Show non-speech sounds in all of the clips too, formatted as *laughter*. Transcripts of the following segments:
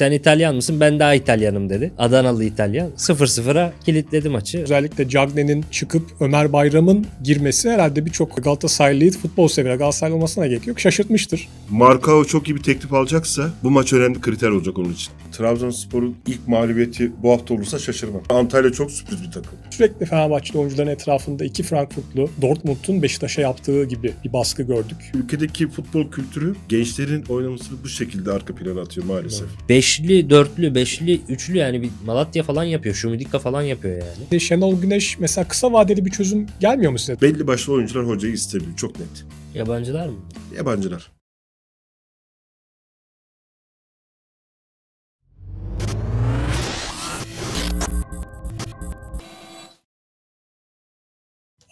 Sen İtalyan mısın? Ben daha İtalyanım dedi. Adanalı İtalyan. 0-0'a kilitledi maçı. Özellikle Cagne'nin çıkıp Ömer Bayram'ın girmesi herhalde birçok Galatasaraylı futbol sever Galatasaray olmasına gerek yok. Şaşırtmıştır. Markao çok iyi bir teklif alacaksa bu maç önemli kriter olacak onun için. Trabzonspor'un ilk mağlubiyeti bu hafta olursa şaşırmam. Antalya çok sürpriz bir takım. Sürekli Fenerbahçeli oyuncuların etrafında iki Frankfurtlu Dortmund'un Beşiktaş'a yaptığı gibi bir baskı gördük. Ülkedeki futbol kültürü gençlerin oynamasını bu şekilde arka plana atıyor maalesef. 5 beşli, dörtlü, beşli, üçlü yani bir Malatya falan yapıyor. Şumidika falan yapıyor yani. Bir Şenol Güneş mesela kısa vadeli bir çözüm gelmiyor mu size? Belli başlı oyuncular hocayı istebilir çok net. Yabancılar mı? Yabancılar.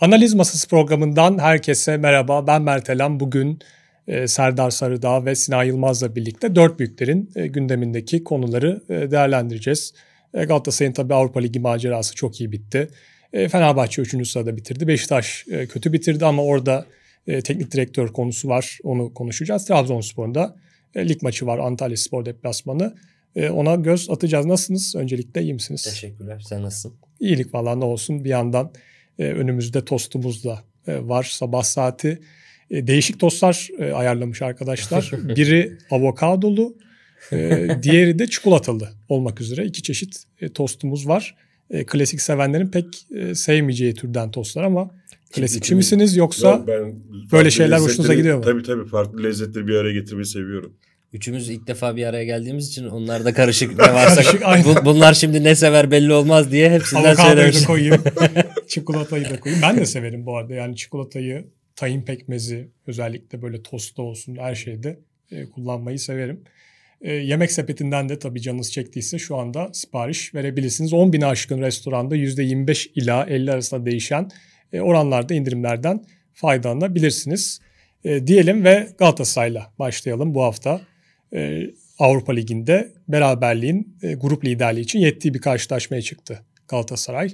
Analiz Masası programından herkese merhaba. Ben Mertelen. Bugün e, Serdar Sarıdağ ve Sinan Yılmaz'la birlikte dört büyüklerin e, gündemindeki konuları e, değerlendireceğiz. Galatasaray'ın tabii Avrupa Ligi macerası çok iyi bitti. E, Fenerbahçe 3. sırada bitirdi. Beşiktaş e, kötü bitirdi ama orada teknik direktör konusu var. Onu konuşacağız. Trabzonspor'un da e, lig maçı var. Antalya Spor deplasmanı. ona göz atacağız. Nasılsınız? Öncelikle iyi misiniz? Teşekkürler. Sen nasılsın? İyilik valla ne olsun. Bir yandan önümüzde tostumuz da var. Sabah saati e, değişik tostlar e, ayarlamış arkadaşlar. *laughs* Biri avokadolu, e, diğeri de çikolatalı olmak üzere iki çeşit tostumuz var. Klasik sevenlerin pek sevmeyeceği türden tostlar ama klasikçi misiniz yoksa ben, böyle şeyler hoşunuza gidiyor mu? Tabii tabii farklı lezzetleri bir araya getirmeyi seviyorum. Üçümüz ilk defa bir araya geldiğimiz için onlarda karışık ne varsa bu, bunlar şimdi ne sever belli olmaz diye hepsinden söylemiş. Avokadoyu da koyayım. *laughs* çikolatayı da koyayım. Ben de severim bu arada yani çikolatayı tahin pekmezi özellikle böyle tosta olsun her şeyde e, kullanmayı severim. E, yemek sepetinden de tabii canınız çektiyse şu anda sipariş verebilirsiniz. 10 bin aşkın restoranda %25 ila 50 arasında değişen e, oranlarda indirimlerden faydalanabilirsiniz. E, diyelim ve Galatasaray'la başlayalım bu hafta. E, Avrupa Ligi'nde beraberliğin e, grup liderliği için yettiği bir karşılaşmaya çıktı Galatasaray.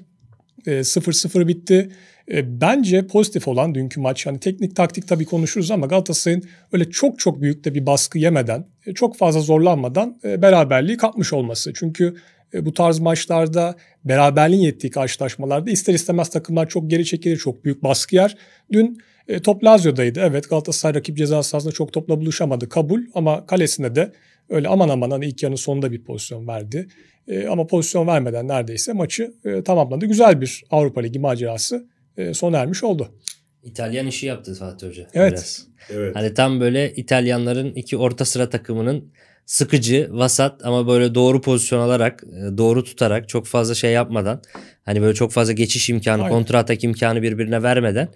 0-0 e, bitti. E, bence pozitif olan dünkü maç yani teknik taktik tabii konuşuruz ama Galatasaray'ın öyle çok çok büyük de bir baskı yemeden e, çok fazla zorlanmadan beraberliği kapmış olması. Çünkü bu tarz maçlarda beraberliğin yettiği karşılaşmalarda ister istemez takımlar çok geri çekilir, çok büyük baskı yer. Dün top Lazio'daydı. Evet Galatasaray rakip ceza sahasında çok topla buluşamadı kabul ama kalesinde de Öyle aman aman hani ilk yarının sonunda bir pozisyon verdi. E, ama pozisyon vermeden neredeyse maçı e, tamamladı. Güzel bir Avrupa Ligi macerası e, sona ermiş oldu. İtalyan işi yaptı Fatih Hoca. Evet. Biraz. evet. Hani tam böyle İtalyanların iki orta sıra takımının sıkıcı, vasat ama böyle doğru pozisyon alarak, e, doğru tutarak çok fazla şey yapmadan hani böyle çok fazla geçiş imkanı, Aynen. atak imkanı birbirine vermeden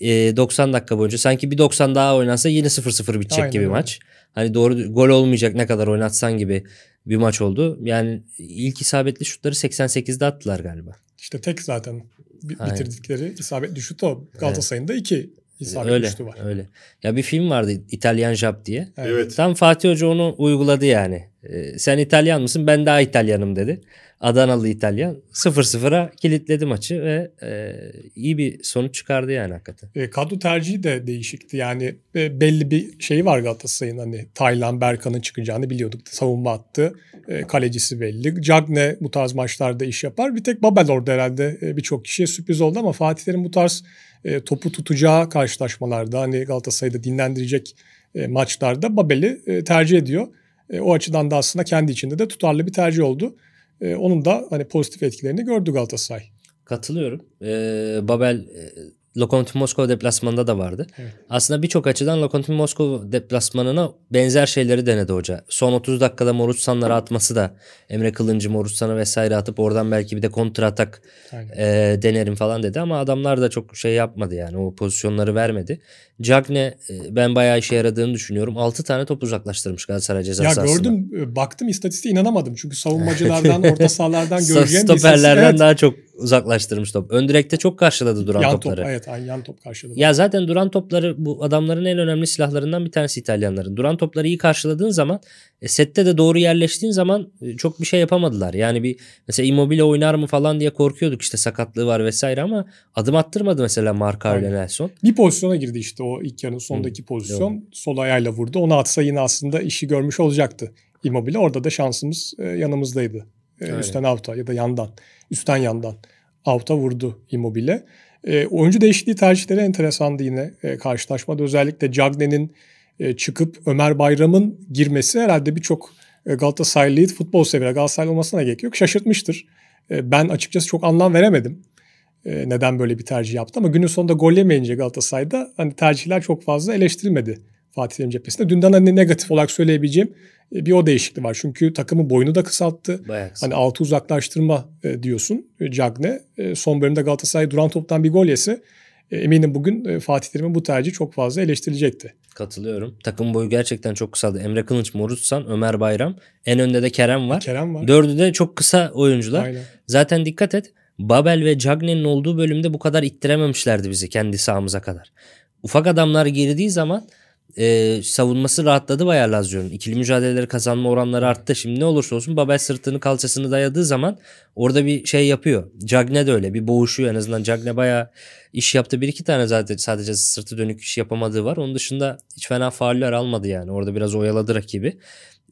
90 e, dakika boyunca sanki bir 90 daha oynansa yeni 0-0 bitecek Aynen. gibi maç. Hani doğru gol olmayacak ne kadar oynatsan gibi bir maç oldu. Yani ilk isabetli şutları 88'de attılar galiba. İşte tek zaten bitirdikleri Aynen. isabetli şut o. Galatasaray'ın da iki isabetli öyle, şutu var. Öyle. Ya bir film vardı İtalyan Jap diye. Evet. Tam Fatih Hoca onu uyguladı yani. Ee, sen İtalyan mısın? Ben daha İtalyanım dedi. Adanalı İtalyan. 0-0'a kilitledi maçı ve e, iyi bir sonuç çıkardı yani hakikaten. E, kadro tercihi de değişikti. Yani e, belli bir şey var Galatasaray'ın. Hani Taylan Berkan'ın çıkacağını biliyorduk. Savunma attı. E, kalecisi belli. Cagne bu tarz maçlarda iş yapar. Bir tek Babel orada herhalde e, birçok kişiye sürpriz oldu ama Fatihlerin bu tarz e, topu tutacağı karşılaşmalarda hani Galatasaray'da dinlendirecek e, maçlarda Babel'i e, tercih ediyor. E, o açıdan da aslında kendi içinde de tutarlı bir tercih oldu. E, onun da hani pozitif etkilerini gördü Galatasaray. Katılıyorum. Ee, Babel e, Lokomotiv Moskova deplasmanında da vardı. Evet. Aslında birçok açıdan Lokomotiv Moskova deplasmanına benzer şeyleri denedi hoca. Son 30 dakikada Moruçsanlara atması da Emre Kılıncı Moruçsan'a vesaire atıp oradan belki bir de kontra atak e, denerim falan dedi ama adamlar da çok şey yapmadı yani o pozisyonları vermedi. Cagne e, ben bayağı işe yaradığını düşünüyorum. 6 tane top uzaklaştırmış Galatasaray ceza ya sahasında. Ya gördüm e, baktım istatistiğe inanamadım. Çünkü savunmacılardan *laughs* orta sahalardan göreceğim. Stoperlerden evet. daha çok uzaklaştırmış top. Ön direkte çok karşıladı duran yan topları. Top, evet yan top karşıladı. Ya zaten duran topları bu adamların en önemli silahlarından bir tanesi İtalyanların. Duran topları iyi karşıladığın zaman e, sette de doğru yerleştiğin zaman çok bir şey yapamadılar. Yani bir mesela Immobile oynar mı falan diye korkuyorduk işte sakatlığı var vesaire ama adım attırmadı mesela Marka ile Nelson. Bir pozisyona girdi işte o ilk yarının sondaki Hı. pozisyon Yok. sol ayağıyla vurdu. Onu atsa yine aslında işi görmüş olacaktı Immobile. Orada da şansımız e, yanımızdaydı. E, üstten avta ya da yandan, üstten yandan avta vurdu Immobile. E, oyuncu değişikliği tercihleri enteresandı yine e, karşılaşmada. Özellikle Cagney'nin e, çıkıp Ömer Bayram'ın girmesi herhalde birçok e, Galatasaraylıyı futbol sever Galatasaraylı olmasına gerek yok. Şaşırtmıştır. E, ben açıkçası çok anlam veremedim. E, neden böyle bir tercih yaptı. Ama günün sonunda gol yemeyince Galatasaray'da hani tercihler çok fazla eleştirilmedi Fatih Terim cephesinde. Dünden hani negatif olarak söyleyebileceğim e, bir o değişiklik var. Çünkü takımın boyunu da kısalttı. Bayağı hani altı uzaklaştırma e, diyorsun Cagne. son bölümde Galatasaray duran toptan bir gol yese eminim bugün Fatih Terim'in bu tercihi çok fazla eleştirilecekti. Katılıyorum. Takım boyu gerçekten çok kısaldı. Emre Kılınç, Morutsan, Ömer Bayram. En önde de Kerem var. Kerem var. Dördü de çok kısa oyuncular. Aynen. Zaten dikkat et Babel ve Cagney'in olduğu bölümde bu kadar ittirememişlerdi bizi kendi sahamıza kadar. Ufak adamlar girdiği zaman e, savunması rahatladı bayağı Lazio'nun. İkili mücadeleleri kazanma oranları arttı. Şimdi ne olursa olsun Babel sırtını kalçasını dayadığı zaman orada bir şey yapıyor. Cagney de öyle bir boğuşuyor en azından. Cagney bayağı iş yaptı. Bir iki tane zaten sadece sırtı dönük iş yapamadığı var. Onun dışında hiç fena fauller almadı yani. Orada biraz oyaladı rakibi.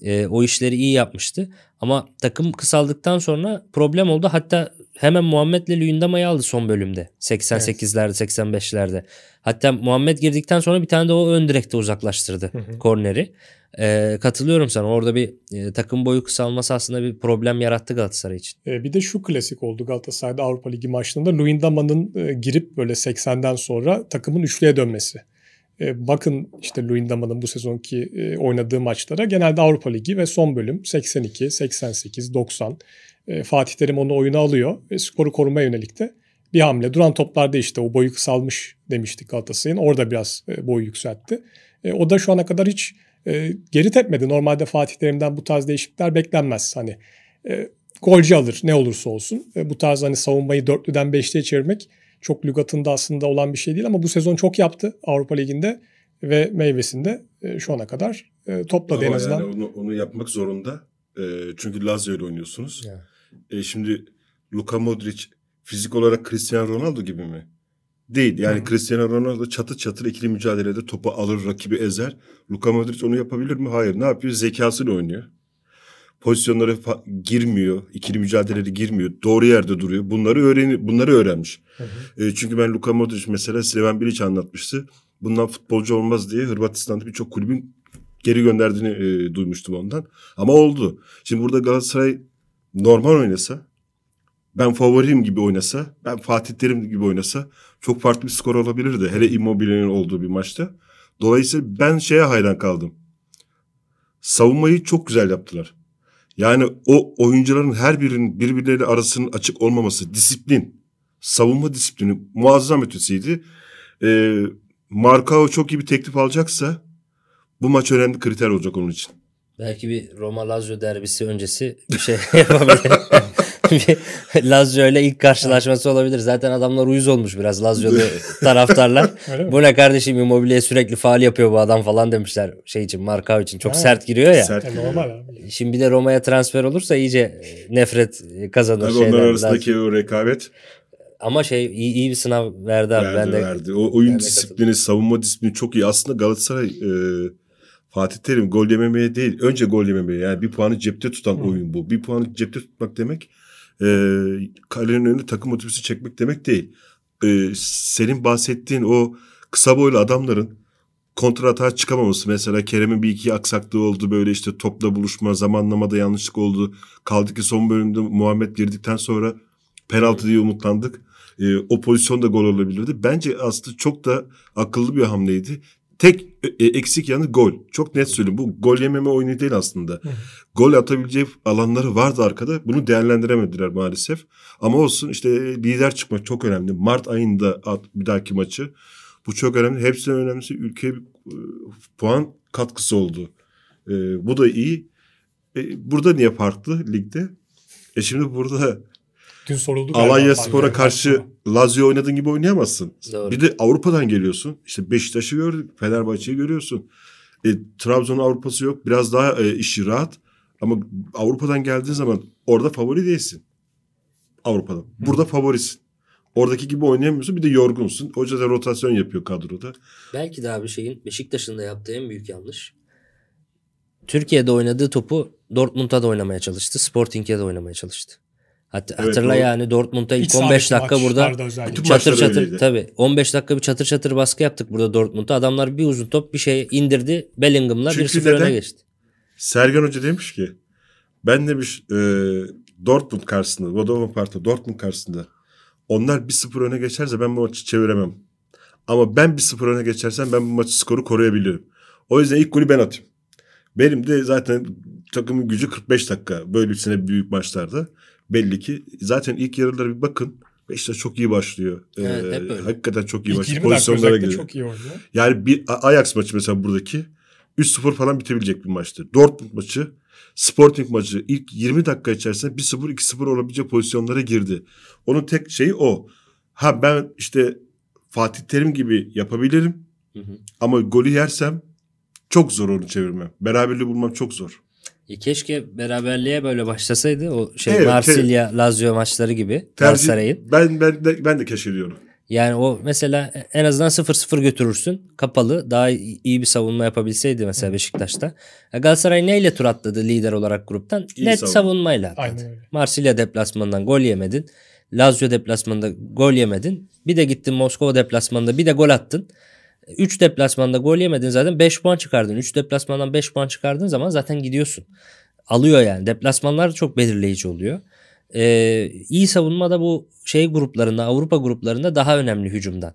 E, o işleri iyi yapmıştı. Ama takım kısaldıktan sonra problem oldu. Hatta hemen Muhammed'le Lüyendama'yı aldı son bölümde. 88'lerde, 85'lerde. Hatta Muhammed girdikten sonra bir tane de o ön direkte uzaklaştırdı korneri. Ee, katılıyorum sana. Orada bir e, takım boyu kısalması aslında bir problem yarattı Galatasaray için. Ee, bir de şu klasik oldu Galatasaray'da Avrupa Ligi maçlarında Luyendama'nın e, girip böyle 80'den sonra takımın üçlüye dönmesi. E, bakın işte Luyendama'nın bu sezonki e, oynadığı maçlara genelde Avrupa Ligi ve son bölüm 82, 88, 90 e, Fatih Terim onu oyuna alıyor ve skoru koruma yönelik de bir hamle. Duran toplarda işte o boyu kısalmış demiştik Galatasaray'ın. Orada biraz e, boyu yükseltti. E, o da şu ana kadar hiç e, geri tepmedi. Normalde Fatih Terim'den bu tarz değişiklikler beklenmez. Hani e, golcü alır ne olursa olsun. bu tarz hani savunmayı dörtlüden beşliğe çevirmek çok lügatında aslında olan bir şey değil ama bu sezon çok yaptı Avrupa Ligi'nde ve meyvesinde şu ana kadar e, topladı ama en azından. Yani onu, onu yapmak zorunda. çünkü Lazio ile oynuyorsunuz. Yeah e, şimdi Luka Modric fizik olarak Cristiano Ronaldo gibi mi? Değil. Yani Hı-hı. Cristiano Ronaldo çatı çatır ikili mücadelede topu alır, rakibi ezer. Luka Modric onu yapabilir mi? Hayır. Ne yapıyor? Zekasıyla oynuyor. Pozisyonlara girmiyor, ikili mücadeleleri girmiyor. Doğru yerde duruyor. Bunları öğreni bunları öğrenmiş. E, çünkü ben Luka Modric mesela Sleven Bilic anlatmıştı. Bundan futbolcu olmaz diye Hırvatistan'da birçok kulübün geri gönderdiğini e, duymuştum ondan. Ama oldu. Şimdi burada Galatasaray normal oynasa ben favorim gibi oynasa, ben Fatih Terim gibi oynasa çok farklı bir skor olabilirdi. Hele Immobile'nin olduğu bir maçta. Dolayısıyla ben şeye hayran kaldım. Savunmayı çok güzel yaptılar. Yani o oyuncuların her birinin birbirleri arasının açık olmaması, disiplin, savunma disiplini muazzam ötesiydi. E, Markao çok iyi bir teklif alacaksa bu maç önemli kriter olacak onun için. Belki bir Roma-Lazio derbisi öncesi bir şey *laughs* yapabilir. Lazio ile ilk karşılaşması olabilir. Zaten adamlar uyuz olmuş biraz Lazio'lu *laughs* taraftarlar. bu ne kardeşim Immobile'ye sürekli faal yapıyor bu adam falan demişler. Şey için marka için çok ha. sert giriyor ya. Sert e, Normal Şimdi bir de Roma'ya transfer olursa iyice e, nefret kazanır. Tabii onlar arasındaki Lazio. o rekabet. Ama şey iyi, iyi bir sınav verdi abi. Verdi ben de, verdi. O oyun disiplini, savunma disiplini çok iyi. Aslında Galatasaray... E, Fatih Terim gol yememeye değil önce gol yememeye yani bir puanı cepte tutan Hı. oyun bu. Bir puanı cepte tutmak demek e, kalenin önüne takım otobüsü çekmek demek değil. E, senin bahsettiğin o kısa boylu adamların kontra atağa çıkamaması. Mesela Kerem'in bir iki aksaklığı oldu. Böyle işte topla buluşma, zamanlamada yanlışlık oldu. Kaldı ki son bölümde Muhammed girdikten sonra penaltı diye umutlandık. E, o pozisyon da gol olabilirdi. Bence aslında çok da akıllı bir hamleydi tek e, e, eksik yanı gol. Çok net söylüyorum Bu gol yememe oyunu değil aslında. Gol atabileceği alanları vardı arkada. Bunu değerlendiremediler maalesef. Ama olsun işte lider çıkmak çok önemli. Mart ayında at bir dahaki maçı. Bu çok önemli. Hepsinden önemlisi ülkeye bir e, puan katkısı oldu. E, bu da iyi. E, burada niye farklı ligde? E şimdi burada Dün soruldu. Alanya Spor'a karşı Lazio oynadığın gibi oynayamazsın. Doğru. Bir de Avrupa'dan geliyorsun. İşte Beşiktaş'ı gördük, Fenerbahçe'yi görüyorsun. E, Trabzon'un Avrupa'sı yok. Biraz daha e, işi rahat. Ama Avrupa'dan geldiğin zaman orada favori değilsin. Avrupa'da. Burada Hı. favorisin. Oradaki gibi oynayamıyorsun. Bir de yorgunsun. Hoca da rotasyon yapıyor kadroda. Belki daha bir şeyin Beşiktaş'ın da yaptığı en büyük yanlış. Türkiye'de oynadığı topu Dortmund'a da oynamaya çalıştı. Sporting'e de oynamaya çalıştı. Hat evet, hatırla o... yani Dortmund'a ilk 15 dakika burada çatır çatır tabi tabii 15 dakika bir çatır çatır baskı yaptık burada Dortmund'a. Adamlar bir uzun top bir şey indirdi. Bellingham'la bir 0 öne geçti. Sergen Hoca demiş ki ben demiş e, Dortmund karşısında Vodafone Park'ta Dortmund karşısında onlar bir 0 öne geçerse ben bu maçı çeviremem. Ama ben bir 0 öne geçersem ben bu maçı skoru koruyabilirim. O yüzden ilk golü ben atayım. Benim de zaten takımın gücü 45 dakika. Böylesine büyük maçlarda belli ki. Zaten ilk yarılara bir bakın. Beşiktaş işte çok iyi başlıyor. Evet, ee, hep öyle. Hakikaten çok iyi ilk başlıyor. Pozisyonlara giriyor. Çok iyi oynuyor. Yani bir Ajax maçı mesela buradaki 3-0 falan bitebilecek bir maçtı. Dortmund maçı Sporting maçı ilk 20 dakika içerisinde 1-0 2-0 olabilecek pozisyonlara girdi. Onun tek şeyi o. Ha ben işte Fatih Terim gibi yapabilirim. Hı hı. Ama golü yersem çok zor onu çevirmem. Beraberliği bulmam çok zor. E keşke beraberliğe böyle başlasaydı o şey evet, Marsilya ke- Lazio maçları gibi Galatasaray'ın. Ben ben de, ben de keşke diyorum. Yani o mesela en azından 0-0 götürürsün. Kapalı daha iyi bir savunma yapabilseydi mesela Beşiktaş'ta. E, Galatasaray neyle tur atladı lider olarak gruptan? İyi Net savun. savunmayla atladı. Marsilya deplasmanından gol yemedin. Lazio deplasmanında gol yemedin. Bir de gittin Moskova deplasmanında bir de gol attın. 3 deplasmanda gol yemedin zaten 5 puan çıkardın. 3 deplasmandan 5 puan çıkardığın zaman zaten gidiyorsun. Alıyor yani. Deplasmanlar çok belirleyici oluyor. Ee, iyi savunma da bu şey gruplarında Avrupa gruplarında daha önemli hücumdan.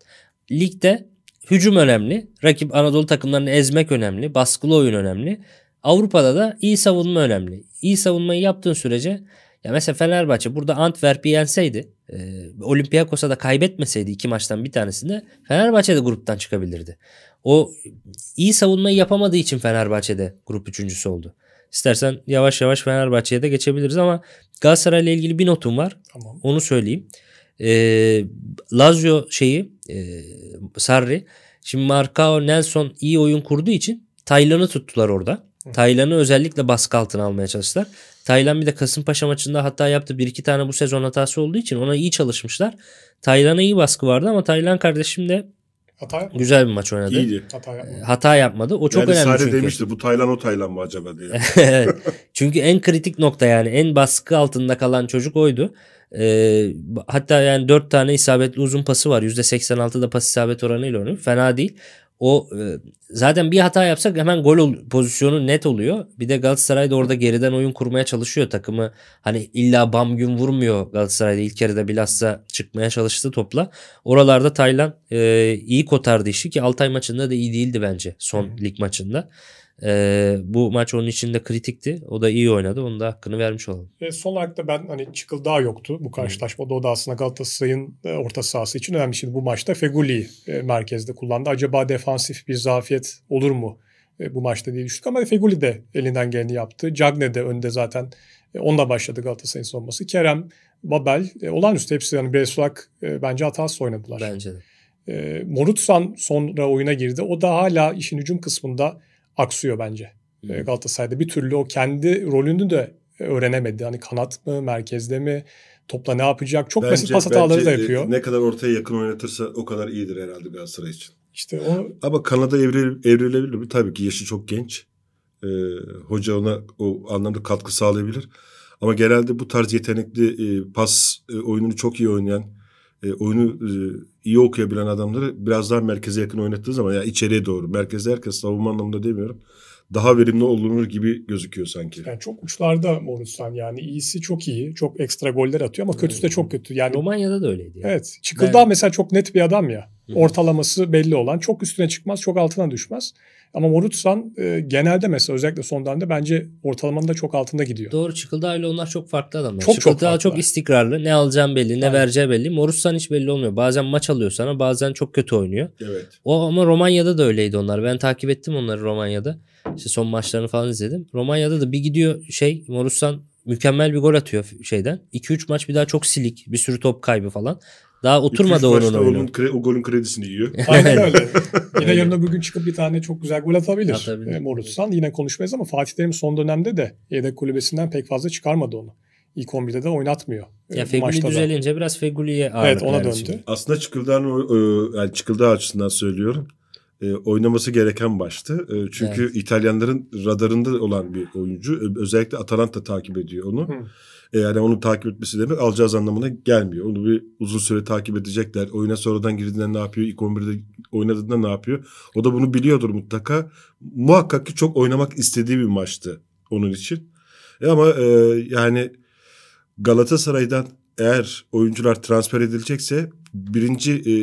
Ligde hücum önemli. Rakip Anadolu takımlarını ezmek önemli. Baskılı oyun önemli. Avrupa'da da iyi savunma önemli. İyi savunmayı yaptığın sürece ya mesela Fenerbahçe burada Antwerp'i yenseydi, e, Olympiakos'a da kaybetmeseydi iki maçtan bir tanesinde Fenerbahçe de gruptan çıkabilirdi. O iyi savunmayı yapamadığı için Fenerbahçe de grup üçüncüsü oldu. İstersen yavaş yavaş Fenerbahçe'ye de geçebiliriz ama Galatasaray ile ilgili bir notum var. Tamam. Onu söyleyeyim. Ee, Lazio şeyi e, Sarri şimdi Marcao Nelson iyi oyun kurduğu için Taylan'ı tuttular orada. Taylan'ı özellikle baskı altına almaya çalıştılar. Taylan bir de Kasımpaşa maçında hatta yaptı. Bir iki tane bu sezon hatası olduğu için ona iyi çalışmışlar. Taylan'a iyi baskı vardı ama Taylan kardeşim de hata yapmadı. güzel bir maç oynadı. İyiydi. Hata yapmadı. E, hata yapmadı. O çok yani önemli çünkü. demişti bu Taylan o Taylan mı acaba diye. *laughs* çünkü en kritik nokta yani en baskı altında kalan çocuk oydu. E, hatta yani 4 tane isabetli uzun pası var. %86'da pas isabet oranıyla oynuyor. Fena değil. O e, zaten bir hata yapsak hemen gol ol, pozisyonu net oluyor. Bir de Galatasaray da orada geriden oyun kurmaya çalışıyor takımı. Hani illa bam gün vurmuyor Galatasaray'da ilk yarıda bilhassa çıkmaya çalıştı topla. Oralarda Taylan e, iyi kotardı işi ki Altay maçında da iyi değildi bence son hmm. lig maçında. E, bu maç onun için de kritikti. O da iyi oynadı. Onun da hakkını vermiş olalım. E, son olarak da ben hani çıkıl daha yoktu bu karşılaşmada. O da aslında Galatasaray'ın e, orta sahası için önemli. Şimdi bu maçta Feguli e, merkezde kullandı. Acaba defansif bir zafiyet olur mu? E, bu maçta diye düşündük ama Feguli de elinden geleni yaptı. Cagne de önde zaten. E, onunla başladı Galatasaray'ın sonması. Kerem, Babel, e, olağanüstü hepsi yani Breslak e, bence hatasız oynadılar. Bence de. E, Morutsan sonra oyuna girdi. O da hala işin hücum kısmında aksıyor bence. Hmm. Galatasaray'da bir türlü o kendi rolünü de öğrenemedi. Hani kanat mı, merkezde mi, topla ne yapacak? Çok bence, basit pas hataları da yapıyor. Ne kadar ortaya yakın oynatırsa o kadar iyidir herhalde Galatasaray için. İşte o... Ama Kanada evril, evrilebilir mi? Tabii ki yaşı çok genç. Ee, hoca ona o anlamda katkı sağlayabilir. Ama genelde bu tarz yetenekli e, pas e, oyununu çok iyi oynayan, e, oyunu e, iyi okuyabilen adamları biraz daha merkeze yakın oynattığı zaman ya yani içeriye doğru merkeze herkes savunma anlamında demiyorum daha verimli olunur gibi gözüküyor sanki. Yani çok uçlarda Morusan yani iyisi çok iyi. Çok ekstra goller atıyor ama kötüsü de hmm. çok kötü. Yani Romanya'da da öyleydi. Yani. Evet. Çıkıldağ ben... mesela çok net bir adam ya ortalaması belli olan. Çok üstüne çıkmaz, çok altına düşmez. Ama Morutsan e, genelde mesela özellikle son dönemde bence ortalamanın da çok altında gidiyor. Doğru Çıkıldağ ile onlar çok farklı adamlar. Çok, Çıkıldağ çok, farklı. çok istikrarlı. Ne alacağım belli, ne Aynen. vereceği belli. Morutsan hiç belli olmuyor. Bazen maç alıyor sana, bazen çok kötü oynuyor. Evet. O ama Romanya'da da öyleydi onlar. Ben takip ettim onları Romanya'da. İşte son maçlarını falan izledim. Romanya'da da bir gidiyor şey Morutsan mükemmel bir gol atıyor şeyden. 2-3 maç bir daha çok silik, bir sürü top kaybı falan. Daha oturmadı onun oyunu. Kre, o golün kredisini yiyor. *laughs* Aynen öyle. yine yarın öbür gün çıkıp bir tane çok güzel gol atabilir. atabilir. E, Morutsan yine konuşmayız ama Fatih Terim son dönemde de yedek kulübesinden pek fazla çıkarmadı onu. İlk 11'de de oynatmıyor. E, ya Feguli düzelince biraz Feguli'ye ağırlık Evet ona döndü. Şimdi. Aslında çıkıldan, e, yani çıkıldığı açısından söylüyorum e, oynaması gereken baştı. Çünkü evet. İtalyanların radarında olan bir oyuncu. Özellikle Atalanta takip ediyor onu. Hı. E, yani onu takip etmesi demek alacağız anlamına gelmiyor. Onu bir uzun süre takip edecekler. Oyuna sonradan girdiğinde ne yapıyor? İlk 11'de oynadığında ne yapıyor? O da bunu biliyordur mutlaka. Muhakkak ki çok oynamak istediği bir maçtı onun için. E ama e, yani Galatasaray'dan eğer oyuncular transfer edilecekse birinci e,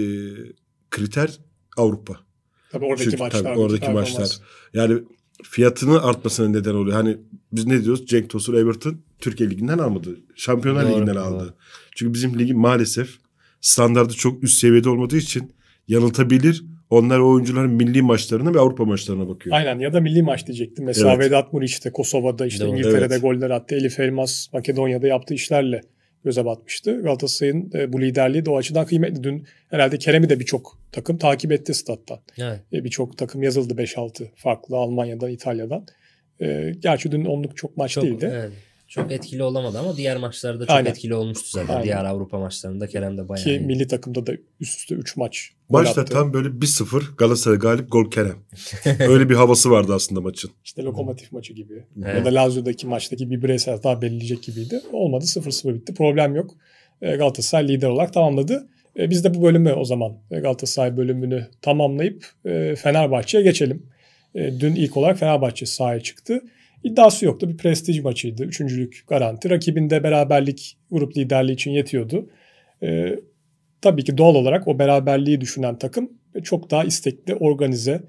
kriter Avrupa. Tabii oradaki Çünkü, maçlar. Tabii oradaki maçlar. Olmaz. Yani fiyatını artmasına neden oluyor. Hani biz ne diyoruz? Cenk Tosun Everton Türkiye Ligi'nden almadı. Şampiyonlar doğru, Ligi'nden aldı. Doğru. Çünkü bizim ligi maalesef standardı çok üst seviyede olmadığı için yanıltabilir. Onlar oyuncuların milli maçlarına ve Avrupa maçlarına bakıyor. Aynen ya da milli maç diyecektim. Mesela evet. Vedat Muriç işte Kosova'da işte Doğru. İngiltere'de evet. goller attı. Elif Elmas Makedonya'da yaptığı işlerle göze batmıştı. Galatasaray'ın e, bu liderliği de o açıdan kıymetli. Dün herhalde Kerem'i de birçok takım takip etti stat'tan. Evet. E, birçok takım yazıldı 5-6 farklı Almanya'dan, İtalya'dan. E, gerçi dün onluk çok maç çok, değildi. Evet çok etkili olamadı ama diğer maçlarda çok Aynen. etkili olmuştu zaten. Aynen. Diğer Avrupa maçlarında Kerem de bayağı Ki iyi. milli takımda da üst üste 3 maç. Maçta tam böyle 1-0 Galatasaray galip gol Kerem. *laughs* Öyle bir havası vardı aslında maçın. İşte lokomotif maçı gibi. Evet. Ya da Lazio'daki maçtaki bir bireysel daha belirleyecek gibiydi. Olmadı 0-0 bitti. Problem yok. E, Galatasaray lider olarak tamamladı. E, biz de bu bölümü o zaman e, Galatasaray bölümünü tamamlayıp Fenerbahçe'ye geçelim. Dün ilk olarak Fenerbahçe sahaya çıktı. İddiası yoktu. Bir prestij maçıydı. Üçüncülük garanti. Rakibinde beraberlik grup liderliği için yetiyordu. E, tabii ki doğal olarak o beraberliği düşünen takım çok daha istekli, organize,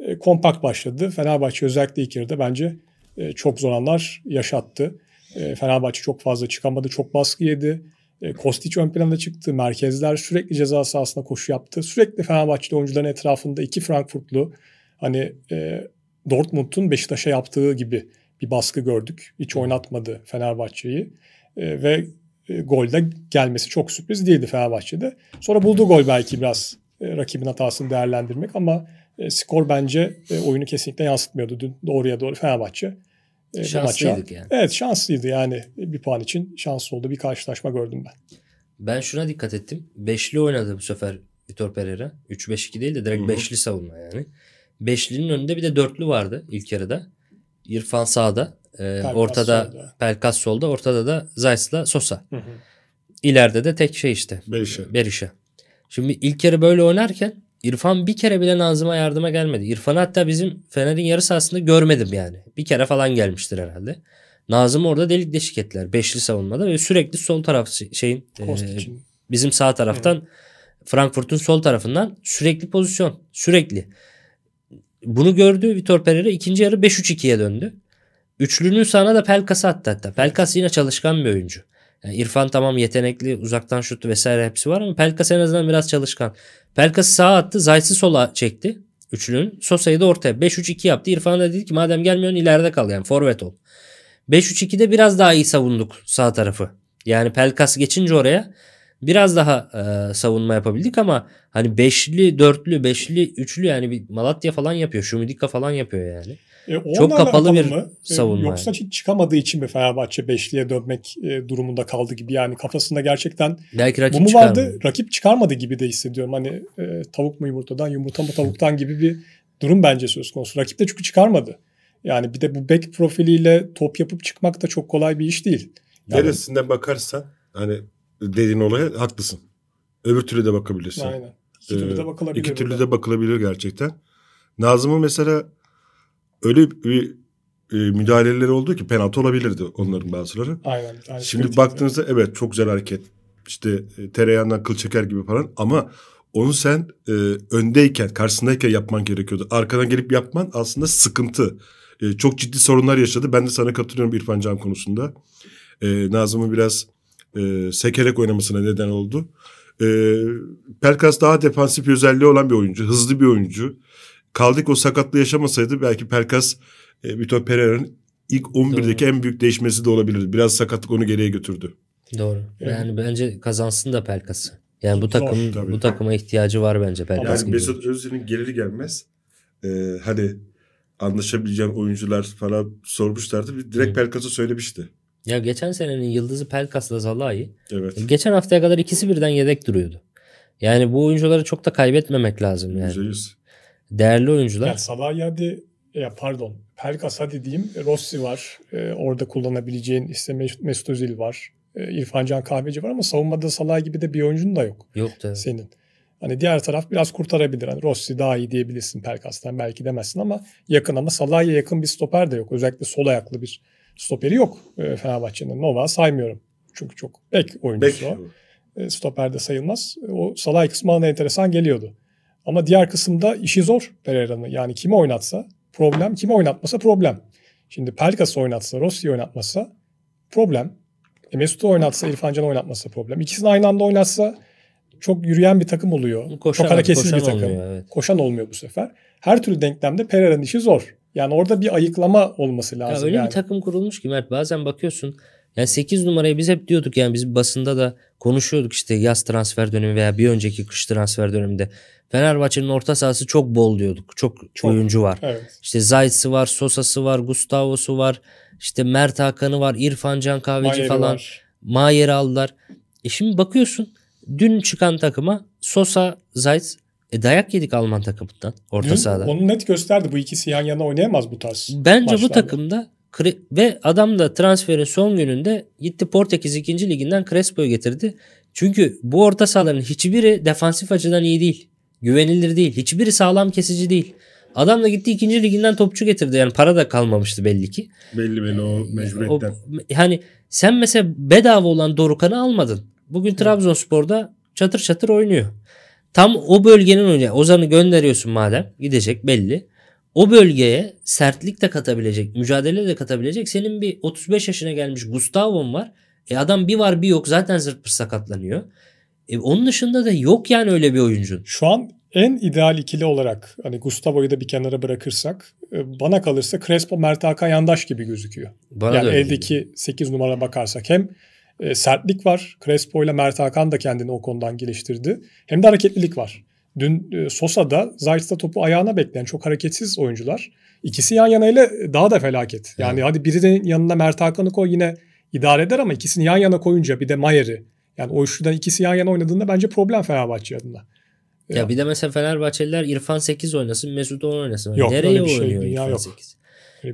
e, kompakt başladı. Fenerbahçe özellikle ilk yarıda bence e, çok zor anlar yaşattı. E, Fenerbahçe çok fazla çıkamadı, çok baskı yedi. E, Kostiç ön plana çıktı. Merkezler sürekli ceza sahasına koşu yaptı. Sürekli Fenerbahçe'de oyuncuların etrafında iki Frankfurtlu hani e, Dortmund'un Beşiktaş'a yaptığı gibi bir baskı gördük. Hiç oynatmadı Fenerbahçe'yi ee, e, ve golde gelmesi çok sürpriz değildi Fenerbahçe'de. Sonra buldu gol belki biraz e, rakibin hatasını değerlendirmek ama e, skor bence e, oyunu kesinlikle yansıtmıyordu. Dün doğruya doğru Fenerbahçe e, Şanslıydık yani. Evet şanslıydı yani bir puan için şanslı oldu. Bir karşılaşma gördüm ben. Ben şuna dikkat ettim. Beşli oynadı bu sefer Vitor Pereira. 3-5-2 değil de direkt Hı-hı. beşli savunma yani. Beşlinin önünde bir de dörtlü vardı ilk yarıda. İrfan sağda. E, Pelkas ortada solda. Pelkas solda. Ortada da Zayt'la Sosa. Hı hı. İleride de tek şey işte. Berişe. Berişe. Şimdi ilk yarı böyle oynarken İrfan bir kere bile Nazım'a yardıma gelmedi. İrfan hatta bizim Fener'in yarı sahasında görmedim yani. Bir kere falan gelmiştir herhalde. Nazım orada delik deşik ettiler. Beşli savunmada ve sürekli sol taraf şey, şeyin e, bizim sağ taraftan Frankfurt'un sol tarafından sürekli pozisyon. Sürekli bunu gördü Vitor Pereira ikinci yarı 5-3-2'ye döndü. Üçlünün sağına da Pelkas'ı attı hatta. Pelkas yine çalışkan bir oyuncu. Yani İrfan tamam yetenekli uzaktan şut vesaire hepsi var ama Pelkas en azından biraz çalışkan. Pelkas'ı sağa attı Zayt'sı sola çekti üçlünün. Sosa'yı da ortaya 5-3-2 yaptı. İrfan da dedi ki madem gelmiyorsun ileride kal yani forvet ol. 5-3-2'de biraz daha iyi savunduk sağ tarafı. Yani Pelkas geçince oraya biraz daha e, savunma yapabildik ama hani beşli, dörtlü, beşli, üçlü yani bir Malatya falan yapıyor. Şumidika falan yapıyor yani. E, Çok kapalı bir mı? E, savunma. Yoksa hiç çıkamadığı için mi Fenerbahçe beşliye dönmek e, durumunda kaldı gibi yani kafasında gerçekten Belki rakip bu mu vardı? Çıkarmadı. Rakip çıkarmadı gibi de hissediyorum. Hani e, tavuk mu yumurtadan, yumurta mı tavuktan gibi bir durum bence söz konusu. Rakip de çünkü çıkarmadı. Yani bir de bu back profiliyle top yapıp çıkmak da çok kolay bir iş değil. Yani, Neresinden bakarsan hani dediğin olaya haklısın. Öbür türlü de bakabilirsin. Aynen. İki ee, türlü de bakılabilir. İki türlü de bakılabilir gerçekten. Nazım'ın mesela öyle bir e, müdahaleleri oldu ki penaltı olabilirdi onların bazıları. Aynen. aynen. Şimdi baktığınızda yani. evet çok güzel hareket. İşte e, tereyağından kıl çeker gibi falan ama onu sen e, öndeyken, karşısındayken yapman gerekiyordu. Arkadan gelip yapman aslında sıkıntı. E, çok ciddi sorunlar yaşadı. Ben de sana katılıyorum İrfan Can konusunda. E, Nazım'ın biraz e, sekerek oynamasına neden oldu. E, Pelkas daha defansif özelliği olan bir oyuncu. Hızlı bir oyuncu. Kaldı ki o sakatlığı yaşamasaydı belki Pelkas e, Vitor Pereira'nın ilk 11'deki Doğru. en büyük değişmesi de olabilirdi. Biraz sakatlık onu geriye götürdü. Doğru. Evet. Yani bence kazansın da Pelkas'ı. Yani bu takım Zor, bu takıma ihtiyacı var bence Pelkas yani gibi. Mesut Özil'in geliri gelmez e, hani anlaşabileceğim oyuncular falan sormuşlardı. Direkt Hı. Pelkas'a söylemişti. Ya geçen senenin yıldızı da Zalai. Evet. Geçen haftaya kadar ikisi birden yedek duruyordu. Yani bu oyuncuları çok da kaybetmemek lazım yani. %100. Değerli oyuncular. Ya Salah hadi ya pardon Pelkas hadi diyeyim Rossi var. Ee, orada kullanabileceğin işte Mesut Özil var. Ee, İrfan Can Kahveci var ama savunmada Salah gibi de bir oyuncun da yok. Yok da. Senin. Hani diğer taraf biraz kurtarabilir. Hani Rossi daha iyi diyebilirsin Pelkas'tan belki demezsin ama yakın ama Salah'a yakın bir stoper de yok. Özellikle sol ayaklı bir stoperi yok e, Fenerbahçe'nin. Nova saymıyorum. Çünkü çok bek oyuncusu bek. o. E, stoper de sayılmaz. E, o Salay kısmı bana enteresan geliyordu. Ama diğer kısımda işi zor Pereira'nın. Yani kimi oynatsa problem, kimi oynatmasa problem. Şimdi Pelkas'ı oynatsa, Rossi'yi oynatmasa problem. E Mesut'u oynatsa, İrfan Can'ı oynatmasa problem. İkisini aynı anda oynatsa çok yürüyen bir takım oluyor. Koşan, çok hareketsiz bir takım. Olmuyor, evet. Koşan olmuyor bu sefer. Her türlü denklemde Pereira'nın işi zor. Yani orada bir ayıklama olması lazım. Ya öyle yani. bir takım kurulmuş ki Mert bazen bakıyorsun yani 8 numarayı biz hep diyorduk yani biz basında da konuşuyorduk işte yaz transfer dönemi veya bir önceki kış transfer döneminde. Fenerbahçe'nin orta sahası çok bol diyorduk. Çok, çok oyuncu var. Evet. İşte Zayt'sı var, Sosa'sı var, Gustavo'su var. İşte Mert Hakan'ı var, İrfan Can Kahveci Mayer'i falan. Var. Mayer'i aldılar. E şimdi bakıyorsun dün çıkan takıma Sosa, Zayt e dayak yedik Alman takımından orta Dün, sahada. Onu net gösterdi. Bu ikisi yan yana oynayamaz bu tarz. Bence maçlarda. bu takımda ve adam da transferin son gününde gitti Portekiz 2. liginden Crespo'yu getirdi. Çünkü bu orta sahaların hiçbiri defansif açıdan iyi değil. Güvenilir değil. Hiçbiri sağlam kesici değil. Adam da gitti 2. liginden topçu getirdi. Yani para da kalmamıştı belli ki. Belli belli o ee, mecburiyetten. O, hani sen mesela bedava olan Dorukan'ı almadın. Bugün Trabzonspor'da çatır çatır oynuyor. Tam o bölgenin önce Ozan'ı gönderiyorsun madem gidecek belli. O bölgeye sertlik de katabilecek, mücadele de katabilecek. Senin bir 35 yaşına gelmiş Gustavo'n var. E adam bir var bir yok zaten zırt pır sakatlanıyor. E onun dışında da yok yani öyle bir oyuncun. Şu an en ideal ikili olarak hani Gustavo'yu da bir kenara bırakırsak e, bana kalırsa Crespo Mert Hakan Yandaş gibi gözüküyor. Bana yani eldeki gibi. 8 numara bakarsak hem e, sertlik var. Crespo ile Mert Hakan da kendini o konudan geliştirdi. Hem de hareketlilik var. Dün e, Sosa'da Zayt'ta topu ayağına bekleyen çok hareketsiz oyuncular. İkisi yan yana ile daha da felaket. Yani evet. hadi birinin yanına Mert Hakan'ı koy yine idare eder ama ikisini yan yana koyunca bir de Mayer'i yani o üçlüden ikisi yan yana oynadığında bence problem Fenerbahçe adına. Ya, bir de mesela Fenerbahçeliler İrfan 8 oynasın, Mesut 10 oynasın. Yok, Nereye öyle bir şey, oynuyor İrfan yok. 8?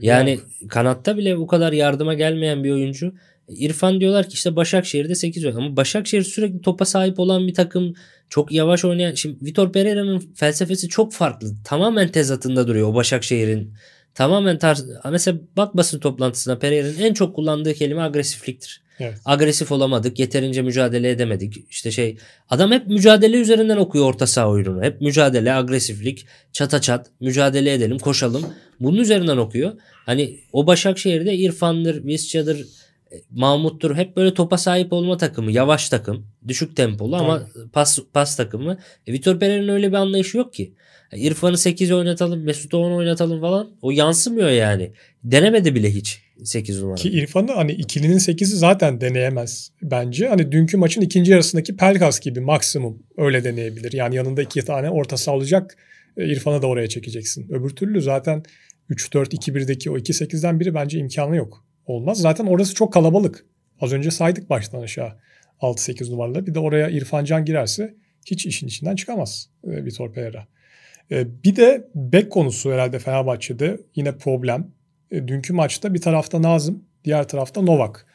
Yani kanatta bile bu kadar yardıma gelmeyen bir oyuncu e, İrfan diyorlar ki işte Başakşehir'de 8 yok ama Başakşehir sürekli topa sahip olan bir takım çok yavaş oynayan şimdi Vitor Pereira'nın felsefesi çok farklı tamamen tezatında duruyor o Başakşehir'in tamamen tarz mesela bak basın toplantısına Pereira'nın en çok kullandığı kelime agresifliktir. Evet. Agresif olamadık, yeterince mücadele edemedik. İşte şey adam hep mücadele üzerinden okuyor orta saha oyununu. Hep mücadele, agresiflik, çata çat, mücadele edelim, koşalım. Bunun üzerinden okuyor. Hani o Başakşehir'de İrfan'dır, Visca'dır, Mahmut'tur hep böyle topa sahip olma takımı. Yavaş takım. Düşük tempolu ama Tabii. pas pas takımı. E, Vitor Pereira'nın öyle bir anlayışı yok ki. E, İrfan'ı 8 oynatalım, Mesut'u 10 oynatalım falan. O yansımıyor yani. Denemedi bile hiç 8 numara. Ki İrfan'ı hani ikilinin 8'i zaten deneyemez bence. Hani dünkü maçın ikinci yarısındaki Pelkas gibi maksimum öyle deneyebilir. Yani yanında iki tane orta sağlayacak e, İrfan'ı da oraya çekeceksin. Öbür türlü zaten 3-4-2-1'deki o 2-8'den biri bence imkanı yok olmaz. Zaten orası çok kalabalık. Az önce saydık baştan aşağı 6-8 numaralı. Bir de oraya İrfan Can girerse hiç işin içinden çıkamaz e, Vitor Pereira. E, bir de bek konusu herhalde Fenerbahçe'de yine problem. E, dünkü maçta bir tarafta Nazım, diğer tarafta Novak.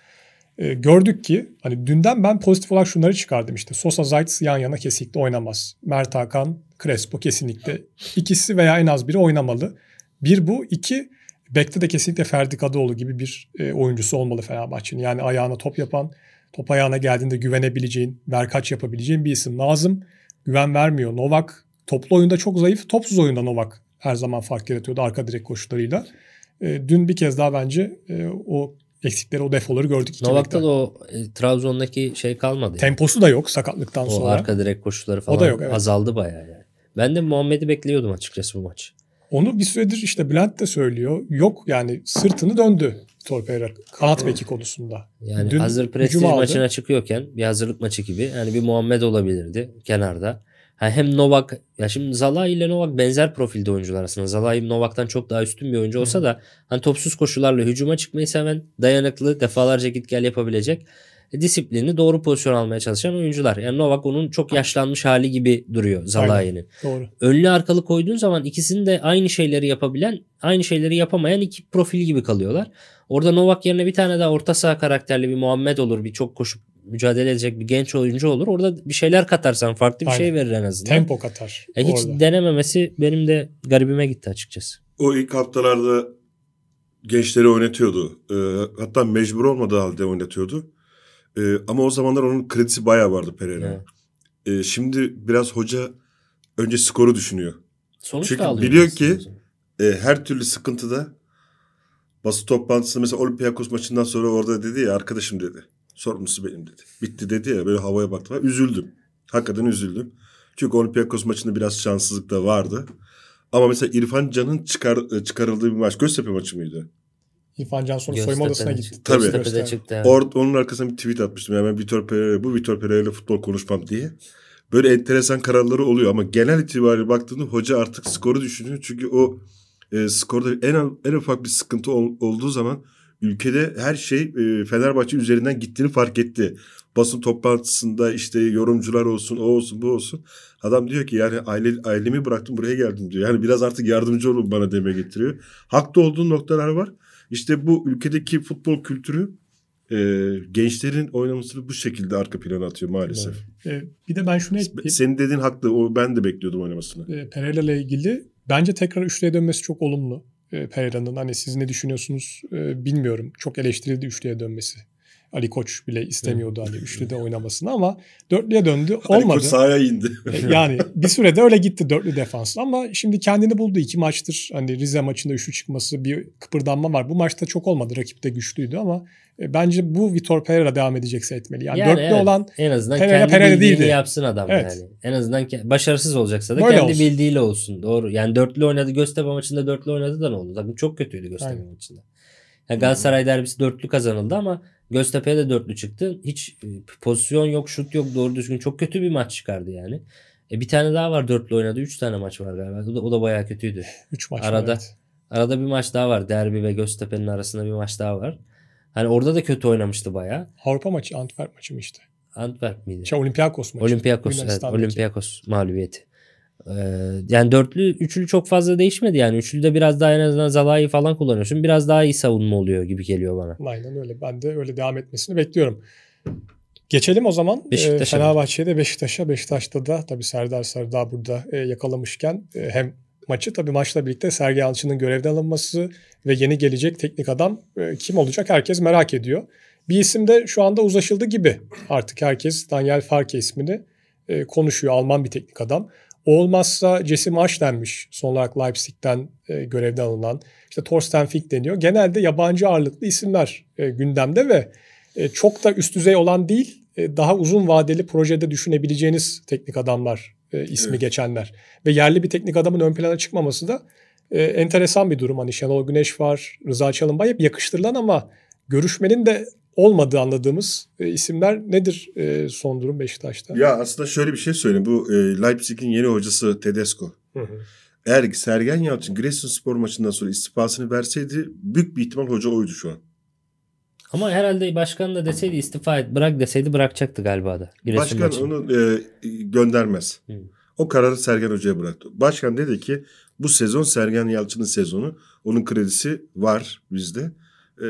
E, gördük ki hani dünden ben pozitif olarak şunları çıkardım işte. Sosa Zayt yan yana kesinlikle oynamaz. Mert Hakan, Crespo kesinlikle. ikisi veya en az biri oynamalı. Bir bu. iki Bekte de kesinlikle Ferdi Kadıoğlu gibi bir e, oyuncusu olmalı Fenerbahçe'nin. Yani ayağına top yapan, top ayağına geldiğinde güvenebileceğin, verkaç yapabileceğin bir isim. Nazım güven vermiyor. Novak toplu oyunda çok zayıf. Topsuz oyunda Novak her zaman fark yaratıyordu arka direk koşularıyla. E, dün bir kez daha bence e, o eksikleri, o defoları gördük. Novak'ta da o e, Trabzon'daki şey kalmadı. Yani. Temposu da yok sakatlıktan o sonra. O arka direk koşuları falan o da yok, evet. azaldı bayağı yani. Ben de Muhammed'i bekliyordum açıkçası bu maç. Onu bir süredir işte Bülent de söylüyor. Yok yani sırtını döndü Torpeira kanat beki konusunda. Yani Dün hazır prestij maçına aldı. çıkıyorken bir hazırlık maçı gibi yani bir Muhammed olabilirdi kenarda. Yani hem Novak ya şimdi Zalai ile Novak benzer profilde oyuncular aslında. Zalai Novak'tan çok daha üstün bir oyuncu olsa da hani topsuz koşularla hücuma çıkmayı seven, dayanıklı, defalarca git gel yapabilecek disiplini doğru pozisyon almaya çalışan oyuncular. Yani Novak onun çok yaşlanmış hali gibi duruyor Zalai'nin. Önlü arkalı koyduğun zaman ikisini de aynı şeyleri yapabilen aynı şeyleri yapamayan iki profil gibi kalıyorlar. Orada Novak yerine bir tane daha orta saha karakterli bir Muhammed olur. Bir çok koşup mücadele edecek bir genç oyuncu olur. Orada bir şeyler katarsan farklı bir şey Aynen. şey verir en azından. Tempo katar. E hiç orada. denememesi benim de garibime gitti açıkçası. O ilk haftalarda gençleri oynatıyordu. Ee, hatta mecbur olmadığı halde oynatıyordu. Ee, ama o zamanlar onun kredisi bayağı vardı Pereira'nın. Evet. Ee, şimdi biraz hoca önce skoru düşünüyor. Sonuç Çünkü biliyor ki e, her türlü sıkıntıda basın toplantısında mesela Olympiakos maçından sonra orada dedi ya arkadaşım dedi. Sorumlusu benim dedi. Bitti dedi ya böyle havaya baktım. Üzüldüm. Hakikaten üzüldüm. Çünkü Olympiakos maçında biraz şanssızlık da vardı. Ama mesela İrfan Can'ın çıkar, e, çıkarıldığı bir maç. Göztepe maçı mıydı? İrfan Can sonra soyunma odasına gitti. Tabii. Göztepe'de çıktı. Yani. Or, onun arkasına bir tweet atmıştım. Yani ben Vitor Pereira bu Vitor Pereira ile futbol konuşmam diye. Böyle enteresan kararları oluyor ama genel itibariyle baktığında hoca artık skoru düşünüyor. Çünkü o e, skorda en, en ufak bir sıkıntı ol, olduğu zaman ülkede her şey e, Fenerbahçe üzerinden gittiğini fark etti. Basın toplantısında işte yorumcular olsun, o olsun, bu olsun. Adam diyor ki yani aile, ailemi bıraktım buraya geldim diyor. Yani biraz artık yardımcı olun bana deme getiriyor. Haklı olduğu noktalar var. İşte bu ülkedeki futbol kültürü e, gençlerin oynamasını bu şekilde arka plana atıyor maalesef. Evet. bir de ben şunu ekleyeyim. Senin dediğin haklı. O, ben de bekliyordum oynamasını. E, Pereira ile ilgili bence tekrar üçlüye dönmesi çok olumlu. E, Pereira'nın hani siz ne düşünüyorsunuz e, bilmiyorum. Çok eleştirildi üçlüye dönmesi Ali Koç bile istemiyordu hani *laughs* üçlüde oynamasını ama dörtlüye döndü. Olmadı. Ali Koç sahaya indi. E, yani bir sürede öyle gitti dörtlü defanslı ama şimdi kendini buldu. iki maçtır hani Rize maçında üçlü çıkması bir kıpırdanma var. Bu maçta çok olmadı. Rakip de güçlüydü ama e, bence bu Vitor Pereira devam edecekse etmeli. Yani, yani dörtlü evet. olan en azından Pereira, kendi Pereira değildi. yapsın adam evet. yani. En azından başarısız olacaksa da Böyle kendi olsun. bildiğiyle olsun. Doğru. Yani dörtlü oynadı Göztepe maçında dörtlü oynadı da ne oldu? Tabii çok kötüydü Göztepe maçında. Yani Galatasaray derbisi dörtlü kazanıldı ama Göztepe'ye de dörtlü çıktı. Hiç e, pozisyon yok, şut yok, doğru düzgün. Çok kötü bir maç çıkardı yani. E bir tane daha var dörtlü oynadı. Üç tane maç var galiba. O da, o da bayağı kötüydü. Üç maç Arada, var, evet. arada bir maç daha var. Derbi ve Göztepe'nin arasında bir maç daha var. Hani orada da kötü oynamıştı bayağı. Avrupa maçı, Antwerp maçı mı işte? Antwerp miydi? Şey Olympiakos maçı. Olympiakos, evet, Olympiakos mağlubiyeti. Ee, yani dörtlü, üçlü çok fazla değişmedi yani. Üçlüde biraz daha en azından Zalai falan kullanıyorsun. Biraz daha iyi savunma oluyor gibi geliyor bana. Aynen öyle. Ben de öyle devam etmesini bekliyorum. Geçelim o zaman ee, Beşiktaş'a. E, Fenerbahçe'ye Beşiktaş'a. Beşiktaş'ta da tabii Serdar Serdar burada e, yakalamışken e, hem maçı tabii maçla birlikte Sergi Yalçın'ın görevden alınması ve yeni gelecek teknik adam e, kim olacak herkes merak ediyor. Bir isim de şu anda uzlaşıldı gibi. Artık herkes Daniel Farke ismini e, konuşuyor. Alman bir teknik adam. Olmazsa Cesim Aş denmiş son olarak Leipzig'ten e, görevden alınan. İşte Thorsten Fink deniyor. Genelde yabancı ağırlıklı isimler e, gündemde ve e, çok da üst düzey olan değil e, daha uzun vadeli projede düşünebileceğiniz teknik adamlar e, ismi evet. geçenler. Ve yerli bir teknik adamın ön plana çıkmaması da e, enteresan bir durum. Hani Şenol Güneş var, Rıza Çalınbay hep yakıştırılan ama görüşmenin de olmadığı anladığımız e, isimler nedir e, son durum Beşiktaş'ta? Ya aslında şöyle bir şey söyleyeyim. Bu e, Leipzig'in yeni hocası Tedesco. Hı hı. Eğer Sergen Yalçın Giresun spor maçından sonra istifasını verseydi büyük bir ihtimal hoca oydu şu an. Ama herhalde başkan da deseydi istifa et bırak deseydi bırakacaktı galiba da. Giresun başkan maçını. onu e, göndermez. Hı. O kararı Sergen Hoca'ya bıraktı. Başkan dedi ki bu sezon Sergen Yalçın'ın sezonu. Onun kredisi var bizde e,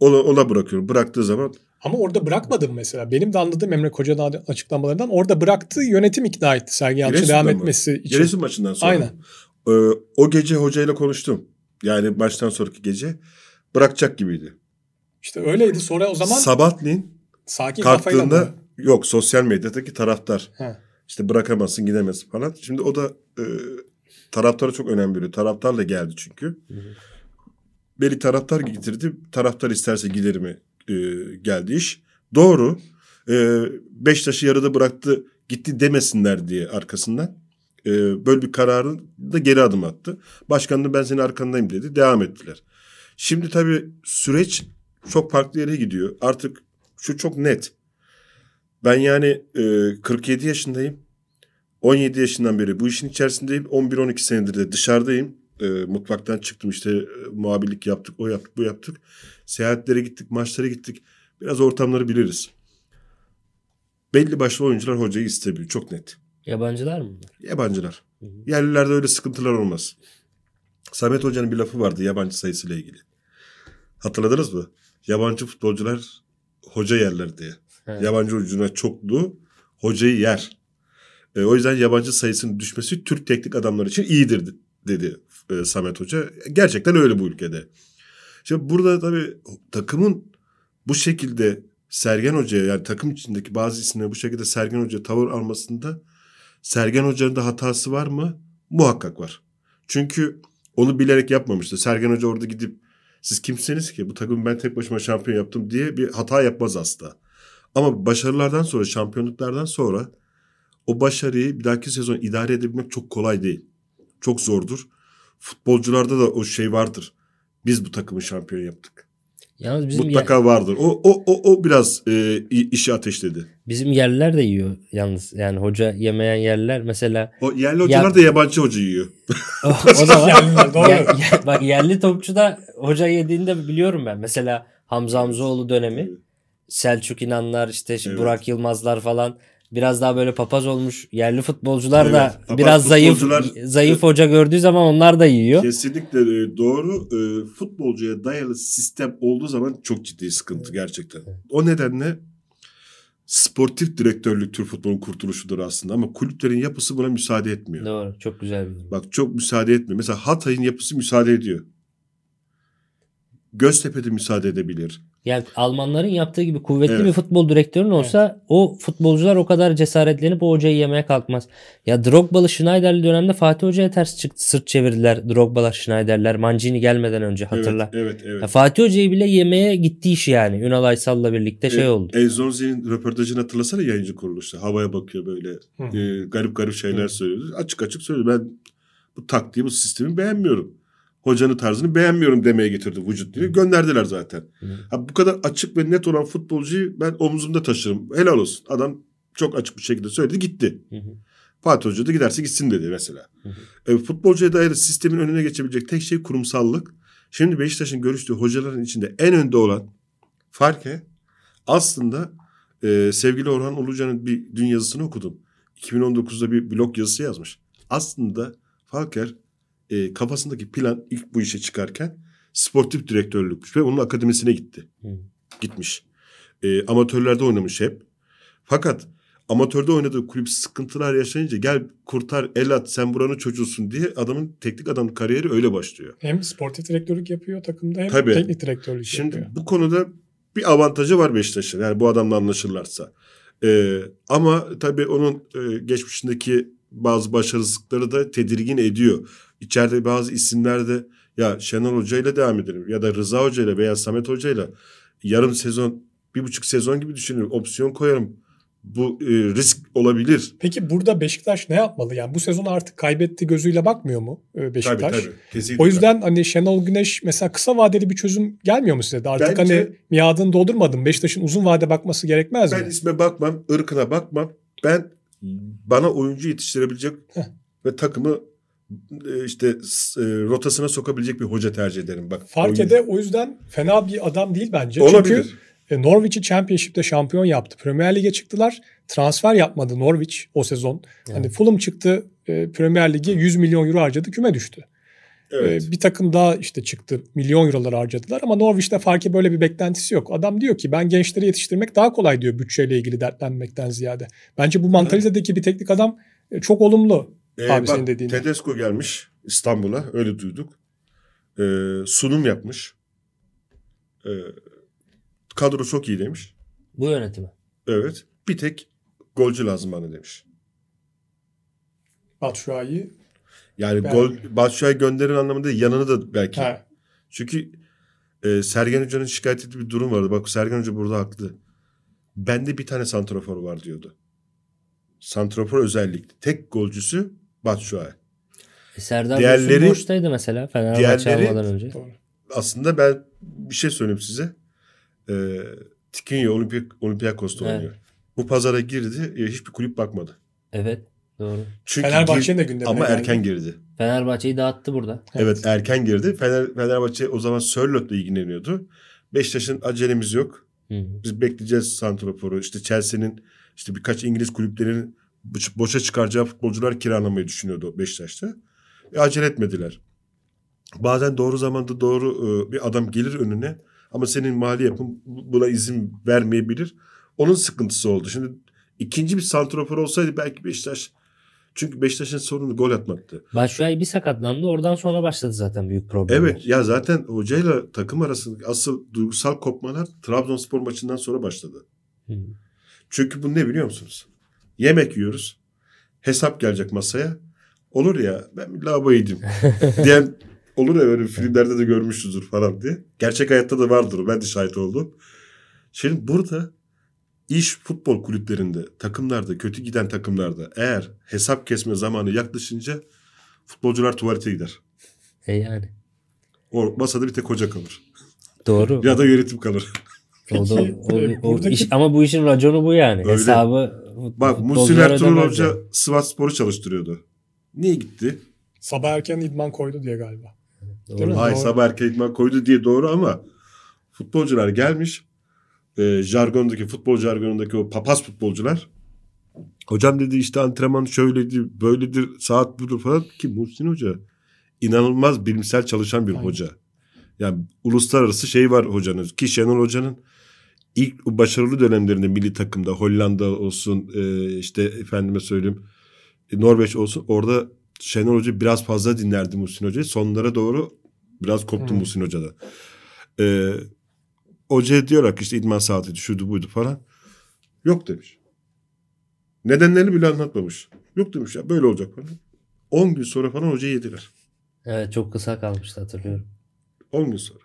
ola, ola bırakıyorum. Bıraktığı zaman ama orada bırakmadım mesela. Benim de anladığım Emre Koca'nın açıklamalarından orada bıraktı yönetim ikna etti Sergen Yalçın devam mı? etmesi için. Giresun maçından sonra. Aynen. Ee, o gece hocayla konuştum. Yani baştan sonraki gece. Bırakacak gibiydi. İşte öyleydi. Sonra o zaman... Sabahleyin sakin kalktığında yok sosyal medyadaki taraftar. He. İşte bırakamazsın gidemezsin falan. Şimdi o da e, taraftara çok önem veriyor. Taraftarla geldi çünkü. Hı hı beni taraftar getirdi. Taraftar isterse gider mi e, geldi iş. Doğru. E, Beşiktaş'ı yarıda bıraktı gitti demesinler diye arkasından. E, böyle bir kararın da geri adım attı. Başkan da ben senin arkandayım dedi. Devam ettiler. Şimdi tabii süreç çok farklı yere gidiyor. Artık şu çok net. Ben yani e, 47 yaşındayım. 17 yaşından beri bu işin içerisindeyim. 11-12 senedir de dışarıdayım e, mutfaktan çıktım işte e, muhabirlik yaptık, o yaptık, bu yaptık. Seyahatlere gittik, maçlara gittik. Biraz ortamları biliriz. Belli başlı oyuncular hocayı istemiyor çok net. Yabancılar mı? Yabancılar. Hı hı. Yerlilerde öyle sıkıntılar olmaz. Samet Hoca'nın bir lafı vardı yabancı sayısıyla ilgili. Hatırladınız mı? Yabancı futbolcular hoca yerler diye. Evet. Yabancı oyuncular çokluğu hocayı yer. E, o yüzden yabancı sayısının düşmesi Türk teknik adamları için iyidir dedi e, Samet Hoca. Gerçekten öyle bu ülkede. Şimdi burada tabii takımın bu şekilde Sergen Hoca'ya yani takım içindeki bazı isimlere bu şekilde Sergen Hoca tavır almasında Sergen Hoca'nın da hatası var mı? Muhakkak var. Çünkü onu bilerek yapmamıştı. Sergen Hoca orada gidip siz kimseniz ki bu takımı ben tek başıma şampiyon yaptım diye bir hata yapmaz asla. Ama başarılardan sonra şampiyonluklardan sonra o başarıyı bir dahaki sezon idare edebilmek çok kolay değil. Çok zordur futbolcularda da o şey vardır. Biz bu takımı şampiyon yaptık. Yalnız bizim Mutlaka yer... vardır. O o o o biraz e, işi ateşledi. Bizim yerliler de yiyor yalnız. Yani hoca yemeyen yerler mesela. O yerli hocalar ya... da yabancı hoca yiyor. *laughs* O, o da var. ya, ya, bak yerli topçu da hoca yediğinde biliyorum ben. Mesela Hamza Hamzoğlu dönemi. Selçuk İnanlar işte evet. Burak Yılmazlar falan biraz daha böyle papaz olmuş yerli futbolcular evet, da biraz zayıf zayıf hoca gördüğü zaman onlar da yiyor. Kesinlikle e, doğru. E, futbolcuya dayalı sistem olduğu zaman çok ciddi sıkıntı gerçekten. O nedenle sportif direktörlük tür futbolun kurtuluşudur aslında ama kulüplerin yapısı buna müsaade etmiyor. Doğru. Çok güzel bir. Bak çok müsaade etmiyor. Mesela Hatay'ın yapısı müsaade ediyor. Göztepe'de müsaade edebilir. Yani Almanların yaptığı gibi kuvvetli evet. bir futbol direktörün olsa evet. o futbolcular o kadar cesaretlenip o hocayı yemeye kalkmaz. Ya Drogba'lı Schneider'li dönemde Fatih Hoca'ya ters çıktı, sırt çevirdiler Drogba'lar Schneider'ler Mancini gelmeden önce hatırla. Evet, evet, evet. Ya Fatih Hoca'yı bile yemeye gitti iş yani. Ünal Aysal'la birlikte e, şey oldu. Enzonzi'nin röportajını hatırlasana yayıncı kuruluşta. Havaya bakıyor böyle. Hı. E, garip garip şeyler Hı. söylüyor. Açık açık söylüyor. Ben bu taktiği, bu sistemi beğenmiyorum hocanın tarzını beğenmiyorum demeye getirdi vücut dili. Gönderdiler zaten. Ha, bu kadar açık ve net olan futbolcuyu ben omzumda taşırım. Helal olsun. Adam çok açık bir şekilde söyledi gitti. Hı hı. Fatih Hoca da giderse gitsin dedi mesela. hı. E, futbolcuya dair sistemin önüne geçebilecek tek şey kurumsallık. Şimdi Beşiktaş'ın görüştüğü hocaların içinde en önde olan farke aslında e, sevgili Orhan Ulucan'ın bir dün yazısını okudum. 2019'da bir blog yazısı yazmış. Aslında Falker e, kafasındaki plan ilk bu işe çıkarken sportif direktörlükmüş ve onun akademisine gitti. Hmm. Gitmiş. E, amatörlerde oynamış hep. Fakat amatörde oynadığı kulüp sıkıntılar yaşayınca gel kurtar el at sen buranın çocuğusun diye adamın teknik adam kariyeri öyle başlıyor. Hem sportif direktörlük yapıyor takımda hem Tabii. teknik direktörlük Şimdi yapıyor. Şimdi bu konuda bir avantajı var Beşiktaş'ın yani bu adamla anlaşırlarsa. Ee, ama tabii onun e, geçmişindeki bazı başarısızlıkları da tedirgin ediyor. İçeride bazı isimler de ya Şenol Hoca ile devam edelim ya da Rıza Hoca ile veya Samet Hoca ile yarım sezon bir buçuk sezon gibi düşünüyorum. Opsiyon koyarım. Bu e, risk olabilir. Peki burada Beşiktaş ne yapmalı? Yani bu sezon artık kaybetti gözüyle bakmıyor mu e, Beşiktaş? Tabii tabii. Kesinlikle. O yüzden hani Şenol Güneş mesela kısa vadeli bir çözüm gelmiyor mu size de? Artık Bence, hani miadını doldurmadım. Beşiktaş'ın uzun vade bakması gerekmez ben mi? Ben isme bakmam, ırkına bakmam. Ben bana oyuncu yetiştirebilecek Heh. ve takımı e, işte e, rotasına sokabilecek bir hoca tercih ederim. Bak. Fark ede o yüzden fena bir adam değil bence. Olabilir. Çünkü e, Norwich'i Championship'te şampiyon yaptı. Premier Lig'e çıktılar. Transfer yapmadı Norwich o sezon. Yani. Hani Fulham çıktı Premier Lig'e 100 milyon euro harcadı küme düştü. Ee, evet. bir takım daha işte çıktı. Milyon eurolar harcadılar ama Norwich'te farkı böyle bir beklentisi yok. Adam diyor ki ben gençleri yetiştirmek daha kolay diyor bütçeyle ilgili dertlenmekten ziyade. Bence bu mantalizedeki bir teknik adam e, çok olumlu. Ee, abi bak, senin dediğin. Tedesco gelmiş İstanbul'a öyle duyduk. Ee, sunum yapmış. Ee, kadro çok iyi demiş. Bu yönetimi. Evet. Bir tek golcü lazım bana demiş. Batshuayi yani belki. gol Batshuayi gönderin anlamında değil, yanına da belki. Ha. Çünkü e, Sergen Hoca'nın şikayet ettiği bir durum vardı. Bak Sergen Hoca burada haklı. Bende bir tane santrafor var diyordu. Santrafor özellikle. Tek golcüsü Batshuayi. E Serdar diğerleri, boştaydı mesela Fenerbahçe almadan önce. Aslında ben bir şey söyleyeyim size. Ee, Tikinyo Olympiak, Olympiakos'ta evet. oynuyor. Bu pazara girdi. E, hiçbir kulüp bakmadı. Evet. Doğru. Çünkü Fenerbahçe'nin de gündemine Ama geldi. erken girdi. Fenerbahçe'yi dağıttı burada. Evet, evet erken girdi. Fener, Fenerbahçe o zaman Sörlot'la ilgileniyordu. Beşiktaş'ın acelemiz yok. Hı-hı. Biz bekleyeceğiz Santrofor'u. İşte Chelsea'nin işte birkaç İngiliz kulüplerinin boşa çıkaracağı futbolcular kiralamayı düşünüyordu Beşiktaş'ta. E, acele etmediler. Bazen doğru zamanda doğru e, bir adam gelir önüne ama senin mali yapın buna izin vermeyebilir. Onun sıkıntısı oldu. Şimdi ikinci bir santrofor olsaydı belki Beşiktaş çünkü Beşiktaş'ın sorunu gol atmaktı. Başakşehir bir sakatlandı. Oradan sonra başladı zaten büyük problem. Evet ya zaten hocayla takım arasında asıl duygusal kopmalar Trabzonspor maçından sonra başladı. Hı. Çünkü bu ne biliyor musunuz? Yemek yiyoruz. Hesap gelecek masaya. Olur ya ben bir lavaboya gideyim. *laughs* diyen olur ya böyle filmlerde de görmüşüzdür falan diye. Gerçek hayatta da vardır. Ben de şahit oldum. Şimdi burada iş futbol kulüplerinde, takımlarda, kötü giden takımlarda eğer hesap kesme zamanı yaklaşınca futbolcular tuvalete gider. E yani. O masada bir tek hoca kalır. Doğru. ya da yönetim kalır. Peki, o, da, o, o, iş, ama bu işin raconu bu yani. Öyle. Hesabı Bak Muhsin Ertuğrul Hoca Sivas Spor'u çalıştırıyordu. Niye gitti? Sabah erken idman koydu diye galiba. Doğru. Hayır doğru. sabah erken idman koydu diye doğru ama futbolcular gelmiş e, jargondaki futbol jargonundaki o papaz futbolcular. Hocam dedi işte antrenman şöyledir, böyledir, saat budur falan ki Muhsin Hoca inanılmaz bilimsel çalışan bir Aynen. hoca. Yani uluslararası şey var hocanız ki Şenol Hoca'nın ilk başarılı dönemlerinde milli takımda Hollanda olsun e, işte efendime söyleyeyim e, Norveç olsun orada Şenol Hoca biraz fazla dinlerdi Muhsin Hoca'yı. Sonlara doğru biraz koptu evet. Muhsin Hoca'da. Ee, Hoca diyorlar ki işte idman saati düşürdü buydu falan. Yok demiş. Nedenlerini bile anlatmamış. Yok demiş ya böyle olacak falan. 10 gün sonra falan hocayı yediler. Evet çok kısa kalmıştı hatırlıyorum. 10 gün sonra.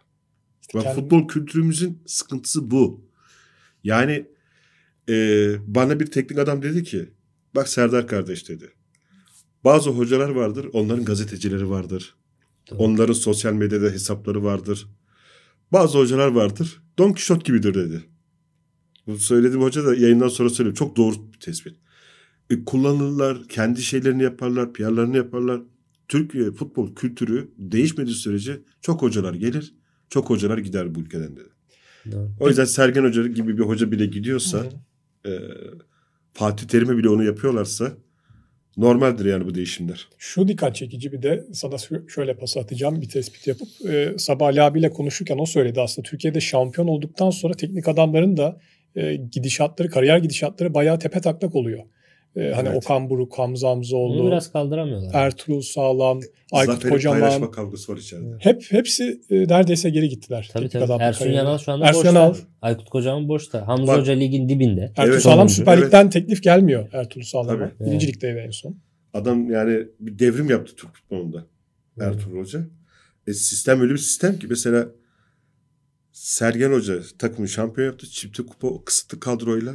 İşte Bak, yani... Futbol kültürümüzün sıkıntısı bu. Yani e, bana bir teknik adam dedi ki bak Serdar kardeş dedi. Bazı hocalar vardır onların gazetecileri vardır. Doğru. Onların sosyal medyada hesapları vardır. Bazı hocalar vardır Don Kişot gibidir dedi. Bu söylediğim hoca da yayından sonra söylüyor. Çok doğru bir tespit. E, kullanırlar, kendi şeylerini yaparlar, PR'larını yaparlar. Türkiye futbol kültürü değişmediği sürece çok hocalar gelir, çok hocalar gider bu ülkeden dedi. Doğru. O yüzden Sergen Hoca gibi bir hoca bile gidiyorsa, Hı. e, Fatih Terim'e bile onu yapıyorlarsa Normaldir yani bu değişimler. Şu dikkat çekici bir de sana şöyle pas atacağım bir tespit yapıp e, Sabah Ali abiyle konuşurken o söyledi aslında Türkiye'de şampiyon olduktan sonra teknik adamların da e, gidişatları, kariyer gidişatları bayağı tepe taklak oluyor. Ee, hani Okan Buruk, Hamza Hamzoğlu. Bunu biraz kaldıramıyorlar. Ertuğrul Sağlam, Aykut Zafer'in Kocaman. paylaşma kavgası var içeride. Hep hepsi e, neredeyse geri gittiler. Tabii tabii. Ersun Yanal şu anda Ersun boşta. Yanal. Aykut Kocaman boşta. Hamza Bak, Hoca ligin dibinde. Ertuğrul evet, Sağlam Süper Lig'den evet. teklif gelmiyor Ertuğrul Sağlam'a. Tabii. Birinci ligdeydi en son. Adam yani bir devrim yaptı Türk futbolunda. Ertuğrul Hoca. E, sistem öyle bir sistem ki mesela Sergen Hoca takımı şampiyon yaptı. Çifte kupa kısıtlı kadroyla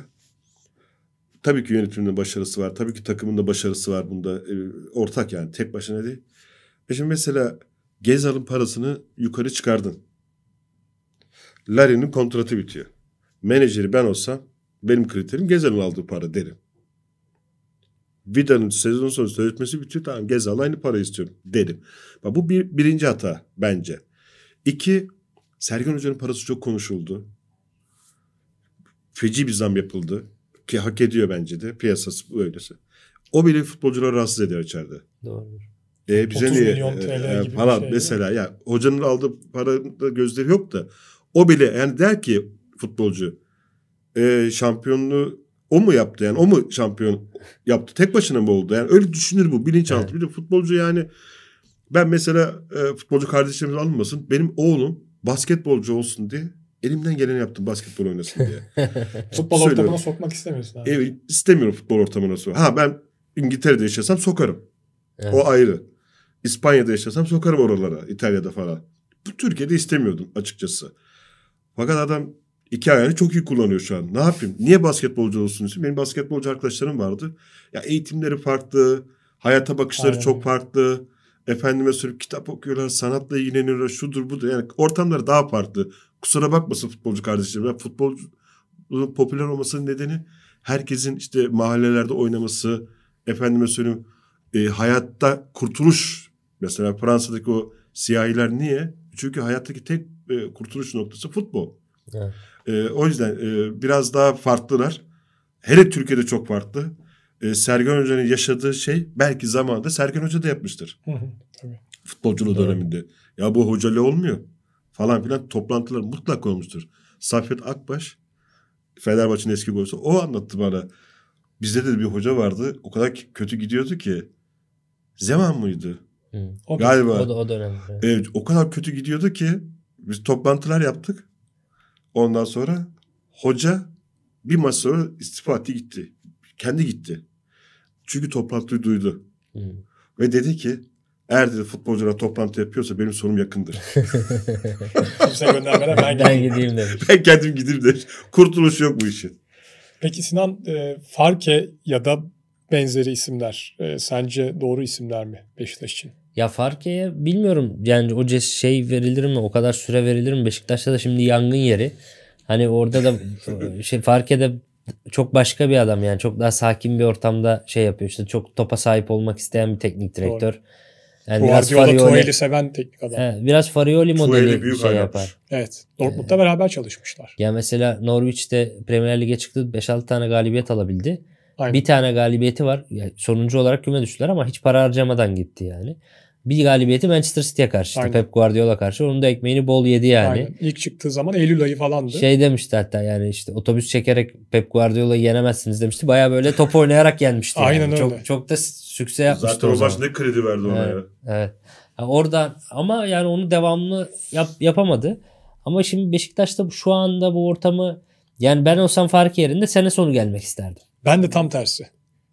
Tabii ki yönetiminin başarısı var. Tabii ki takımın da başarısı var bunda. Ee, ortak yani tek başına değil. E şimdi mesela Gezal'ın parasını yukarı çıkardın. Larry'nin kontratı bitiyor. Menajeri ben olsa benim kriterim Gezal'ın aldığı para derim. Vida'nın sezon sonu sözleşmesi bitiyor. Tamam Gezal aynı para istiyorum derim. Bak, bu bir, birinci hata bence. İki, Sergen Hoca'nın parası çok konuşuldu. Feci bir zam yapıldı. Ki hak ediyor bence de. Piyasası böylesi. O bile futbolcuları rahatsız ediyor içeride. Doğru. E, bize 30 niye, milyon e, TL e, gibi falan şey, mesela ya hocanın aldığı da gözleri yok da o bile yani der ki futbolcu e, şampiyonluğu o mu yaptı yani o mu şampiyon yaptı tek başına mı oldu yani öyle düşünür bu bilinçaltı evet. bir de futbolcu yani ben mesela e, futbolcu kardeşlerimiz alınmasın benim oğlum basketbolcu olsun diye Elimden geleni yaptım basketbol oynasın diye. *laughs* futbol Söylüyorum. ortamına sokmak istemiyorsun abi. Evet istemiyorum futbol ortamına sok. Ha ben İngiltere'de yaşasam sokarım. Evet. O ayrı. İspanya'da yaşasam sokarım oralara. İtalya'da falan. Bu Türkiye'de istemiyordum açıkçası. Fakat adam iki ayağını çok iyi kullanıyor şu an. Ne yapayım? Niye basketbolcu olsun Benim basketbolcu arkadaşlarım vardı. Ya eğitimleri farklı. Hayata bakışları Aynen. çok farklı efendime sürüp kitap okuyorlar, sanatla ilgileniyorlar, şudur budur. Yani ortamları daha farklı kusura bakmasın futbolcu kardeşlerim. Futbolun popüler olmasının nedeni herkesin işte mahallelerde oynaması, efendime söyleyeyim e, hayatta kurtuluş. Mesela Fransa'daki o siyahiler niye? Çünkü hayattaki tek e, kurtuluş noktası futbol. Evet. E, o yüzden e, biraz daha farklılar. Hele Türkiye'de çok farklı. E, Sergen Hoca'nın yaşadığı şey belki zamanında Sergen Hoca da yapmıştır. Hı hı, tabii. Futbolculuğu evet. döneminde. Ya bu hocalı olmuyor falan filan toplantılar mutlak olmuştur. Safet Akbaş Fenerbahçe'nin eski golcüsü o anlattı bana. Bizde de bir hoca vardı. O kadar kötü gidiyordu ki. Zeman mıydı? Hı. O Galiba. O, da, o dönem. Evet, o kadar kötü gidiyordu ki biz toplantılar yaptık. Ondan sonra hoca bir maç sonra istifa etti gitti. Kendi gitti. Çünkü toplantıyı duydu. Hı. Ve dedi ki eğer dedi futbolcular toplantı yapıyorsa benim sonum yakındır. *laughs* Kimse göndermeden ben, ben gideyim demiş. Ben kendim gideyim demiş. Kurtuluş yok bu işin. Peki Sinan e, Farke ya da benzeri isimler e, sence doğru isimler mi Beşiktaş için? Ya Farke'ye bilmiyorum yani o şey verilir mi o kadar süre verilir mi Beşiktaş'ta da şimdi yangın yeri. Hani orada da *laughs* şey Farke de çok başka bir adam yani çok daha sakin bir ortamda şey yapıyor işte çok topa sahip olmak isteyen bir teknik direktör. Doğru yani biraz Farioli seven teknik adam. Evet, biraz Farioli modeli büyük şey yapar. Evet. Dortmund'da ee, beraber çalışmışlar. Ya mesela Norwich'te Premier Lig'e çıktı 5-6 tane galibiyet alabildi. Aynen. Bir tane galibiyeti var. Yani sonuncu olarak küme düştüler ama hiç para harcamadan gitti yani bir galibiyeti Manchester City'ye karşıydı. Aynen. Pep Guardiola karşı. Onun da ekmeğini bol yedi yani. Aynen. İlk çıktığı zaman Eylül ayı falandı. Şey demişti hatta yani işte otobüs çekerek Pep Guardiola'yı yenemezsiniz demişti. Baya böyle top oynayarak yenmişti. *laughs* Aynen yani. öyle. Çok, çok da sükse yapmıştı Zaten o, o ne kredi verdi ona evet, ya. Evet. Yani orada ama yani onu devamlı yap, yapamadı. Ama şimdi Beşiktaş'ta şu anda bu ortamı yani ben olsam fark yerinde sene sonu gelmek isterdim. Ben de tam tersi.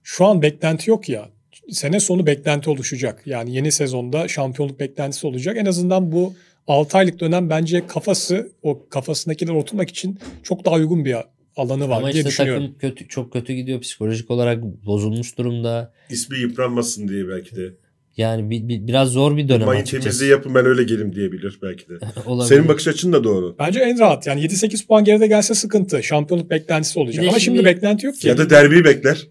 Şu an beklenti yok ya sene sonu beklenti oluşacak. Yani yeni sezonda şampiyonluk beklentisi olacak. En azından bu 6 aylık dönem bence kafası o kafasındakiler oturmak için çok daha uygun bir alanı var Ama diye işte düşünüyorum. Takım kötü, çok kötü gidiyor psikolojik olarak bozulmuş durumda. İsmi yıpranmasın diye belki de. Yani bir, bir, biraz zor bir dönem Mayın açıkçası. temizliği yapın ben öyle gelim diyebilir belki de. *laughs* Senin bakış açın da doğru. Bence en rahat. Yani 7-8 puan geride gelse sıkıntı. Şampiyonluk beklentisi olacak. Ama şimdi, şimdi beklenti yok ki. Ya da derbi bekler.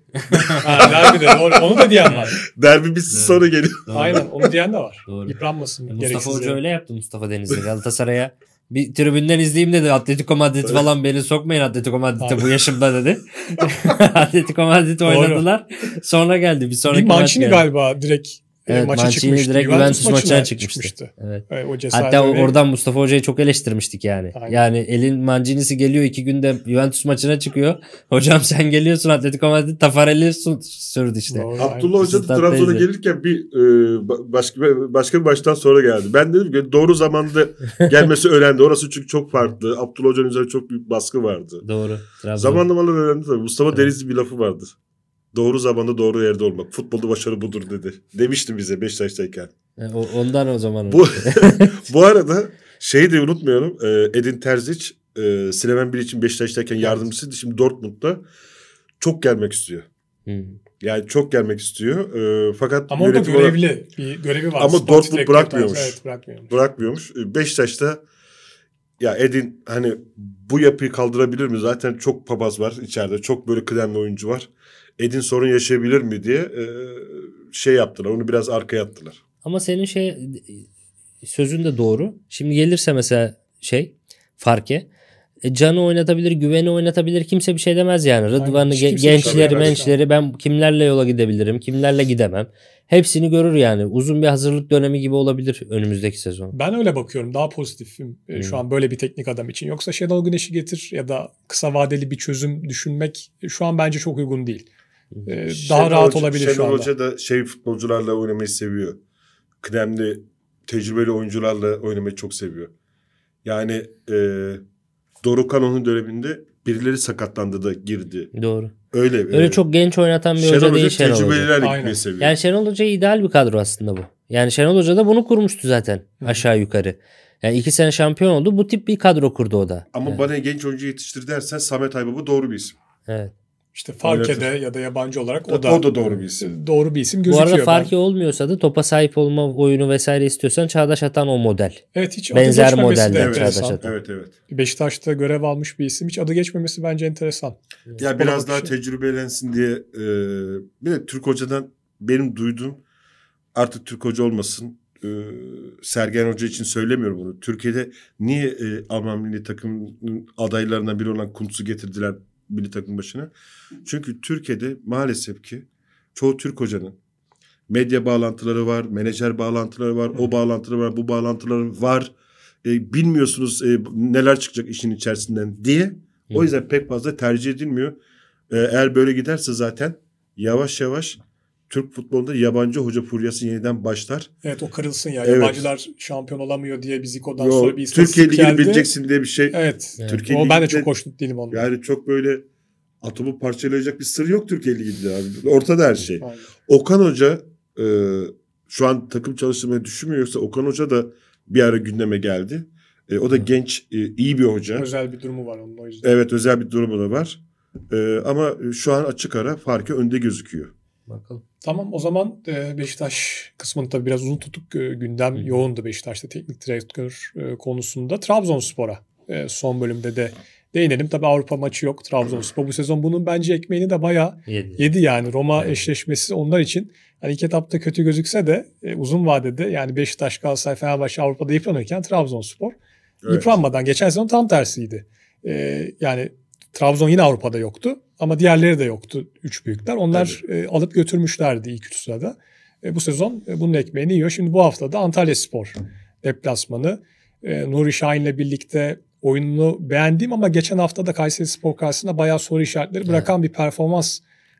ha, derbi de doğru. Onu da diyen var. *laughs* derbi bitsin evet. sonra geliyor. Aynen onu diyen de var. Doğru. Yıpranmasın. Mustafa Hoca öyle yaptı Mustafa Denizli. Galatasaray'a bir tribünden izleyeyim dedi. Atletico Madrid falan beni sokmayın Atletico Madrid'e bu yaşımda dedi. *laughs* Atletico Madrid oynadılar. Sonra geldi. Bir sonraki bir maçını galiba direkt Evet, maça Mancini çıkmıştı. direkt Juventus, maçına, çıkmıştı. çıkmıştı. Evet. o Hatta ve... oradan Mustafa Hoca'yı çok eleştirmiştik yani. Aynen. Yani elin Mancini'si geliyor iki günde Juventus maçına çıkıyor. *laughs* Hocam sen geliyorsun Atletico Madrid Tafarel'i sürdü işte. Doğru, Abdullah Hoca Trabzon'a gelirken bir e, başka, başka bir baştan sonra geldi. Ben dedim ki doğru zamanda *laughs* gelmesi önemli. Orası çünkü çok farklı. Abdullah Hoca'nın üzerine çok büyük baskı vardı. Doğru. Trabzon. Zamanlamalar önemli Mustafa evet. Denizli bir lafı vardır. Doğru zamanda doğru yerde olmak. Futbolda başarı budur dedi. Demişti bize Beşiktaş'tayken. Yani e, ondan o zaman. Bu, *laughs* *laughs* bu arada şeyi de unutmuyorum. E, Edin Terzic e, Slemen Bilic'in Beşiktaş'tayken yardımcısıydı. Şimdi Dortmund'da çok gelmek istiyor. Hmm. Yani çok gelmek istiyor. E, fakat ama orada görevli olarak, bir görevi var. Ama Spor Dortmund bırakmıyormuş. Evet, bırakmıyormuş. Bırakmıyormuş. E, Beşiktaş'ta ya Edin hani bu yapıyı kaldırabilir mi? Zaten çok papaz var içeride. Çok böyle kıdemli oyuncu var. Edin sorun yaşayabilir mi diye e, şey yaptılar. Onu biraz arkaya attılar. Ama senin şey sözün de doğru. Şimdi gelirse mesela şey farkı e, canı oynatabilir, güveni oynatabilir. Kimse bir şey demez yani. Rıdvan'ı, ge- şey gençleri, mençleri ben kimlerle yola gidebilirim, kimlerle gidemem. Hepsini görür yani. Uzun bir hazırlık dönemi gibi olabilir önümüzdeki sezon. Ben öyle bakıyorum. Daha pozitifim e, hmm. şu an böyle bir teknik adam için. Yoksa Şenol Güneş'i getir ya da kısa vadeli bir çözüm düşünmek şu an bence çok uygun değil. Ee, Şenol daha rahat Hoca, olabilir Şenol şu anda. Hoca da şey futbolcularla oynamayı seviyor. Kıdemli, tecrübeli oyuncularla oynamayı çok seviyor. Yani e, Dorukhan onun döneminde birileri sakatlandı da girdi. Doğru. Öyle. Öyle e, çok genç oynatan bir Şenol hoca değil Şenol Hoca. Tecrübeliler gitmeyi seviyor. Yani Şenol Hoca ideal bir kadro aslında bu. Yani Şenol Hoca da bunu kurmuştu zaten aşağı yukarı. Yani iki sene şampiyon oldu. Bu tip bir kadro kurdu o da. Ama yani. bana genç oyuncu yetiştir dersen Samet Aybaba doğru bir isim. Evet. İşte Farke'de ya da yabancı olarak o da, o da doğru bir isim. Doğru bir isim gözüküyor. Bu arada Farke olmuyorsa da topa sahip olma oyunu vesaire istiyorsan Çağdaş Atan o model. Evet hiç Benzer adı modelden evet, Çağdaş Atan. Evet evet. Beşiktaş'ta görev almış bir isim hiç adı geçmemesi bence enteresan. Ya Spor biraz daha tecrübelensin diye e, bir de Türk hocadan benim duyduğum artık Türk hoca olmasın e, Sergen Hoca için söylemiyorum bunu. Türkiye'de niye e, Alman milli takımının adaylarından biri olan Kuntz'u getirdiler milli takım başına. Çünkü Türkiye'de maalesef ki çoğu Türk hocanın medya bağlantıları var, menajer bağlantıları var, o bağlantıları var, bu bağlantıları var. E, bilmiyorsunuz e, neler çıkacak işin içerisinden diye. O yüzden pek fazla tercih edilmiyor. E, eğer böyle giderse zaten yavaş yavaş Türk futbolunda yabancı hoca furyası yeniden başlar. Evet o kırılsın ya. Evet. Yabancılar şampiyon olamıyor diye bizi ilk odan Yo, sonra bir Türkiye Ligi'ni bileceksin diye bir şey. Evet. evet. o ben de çok hoşnut değilim ondan. Yani çok böyle atomu parçalayacak bir sır yok Türkiye Ligi'nde abi. Ortada her şey. Aynen. Okan Hoca e, şu an takım çalıştırmayı düşünmüyorsa Okan Hoca da bir ara gündeme geldi. E, o da genç, e, iyi bir hoca. Özel bir durumu var onun o yüzden. Evet özel bir durumu da var. E, ama şu an açık ara farkı önde gözüküyor. Bakalım. Tamam o zaman e, Beşiktaş kısmını tabii biraz uzun tuttuk. E, gündem Hı. yoğundu Beşiktaş'ta teknik direktör e, konusunda. Trabzonspor'a son bölümde de değinelim. Tabii Avrupa maçı yok Trabzonspor. Bu sezon bunun bence ekmeğini de bayağı yedi, yedi yani. Roma evet. eşleşmesi onlar için hani ilk etapta kötü gözükse de uzun vadede yani Beşiktaş, Galatasaray, Fenerbahçe Avrupa'da yıpranırken Trabzonspor evet. yıpranmadan geçen sezon tam tersiydi. yani Trabzon yine Avrupa'da yoktu ama diğerleri de yoktu üç büyükler. Onlar e, alıp götürmüşlerdi ilk üç E, bu sezon e, bunun ekmeğini yiyor. Şimdi bu hafta da Antalya Spor deplasmanı. E, Nuri Şahin'le birlikte oyununu beğendiğim ama geçen hafta da Kayseri Spor karşısında bayağı soru işaretleri bırakan evet. bir performans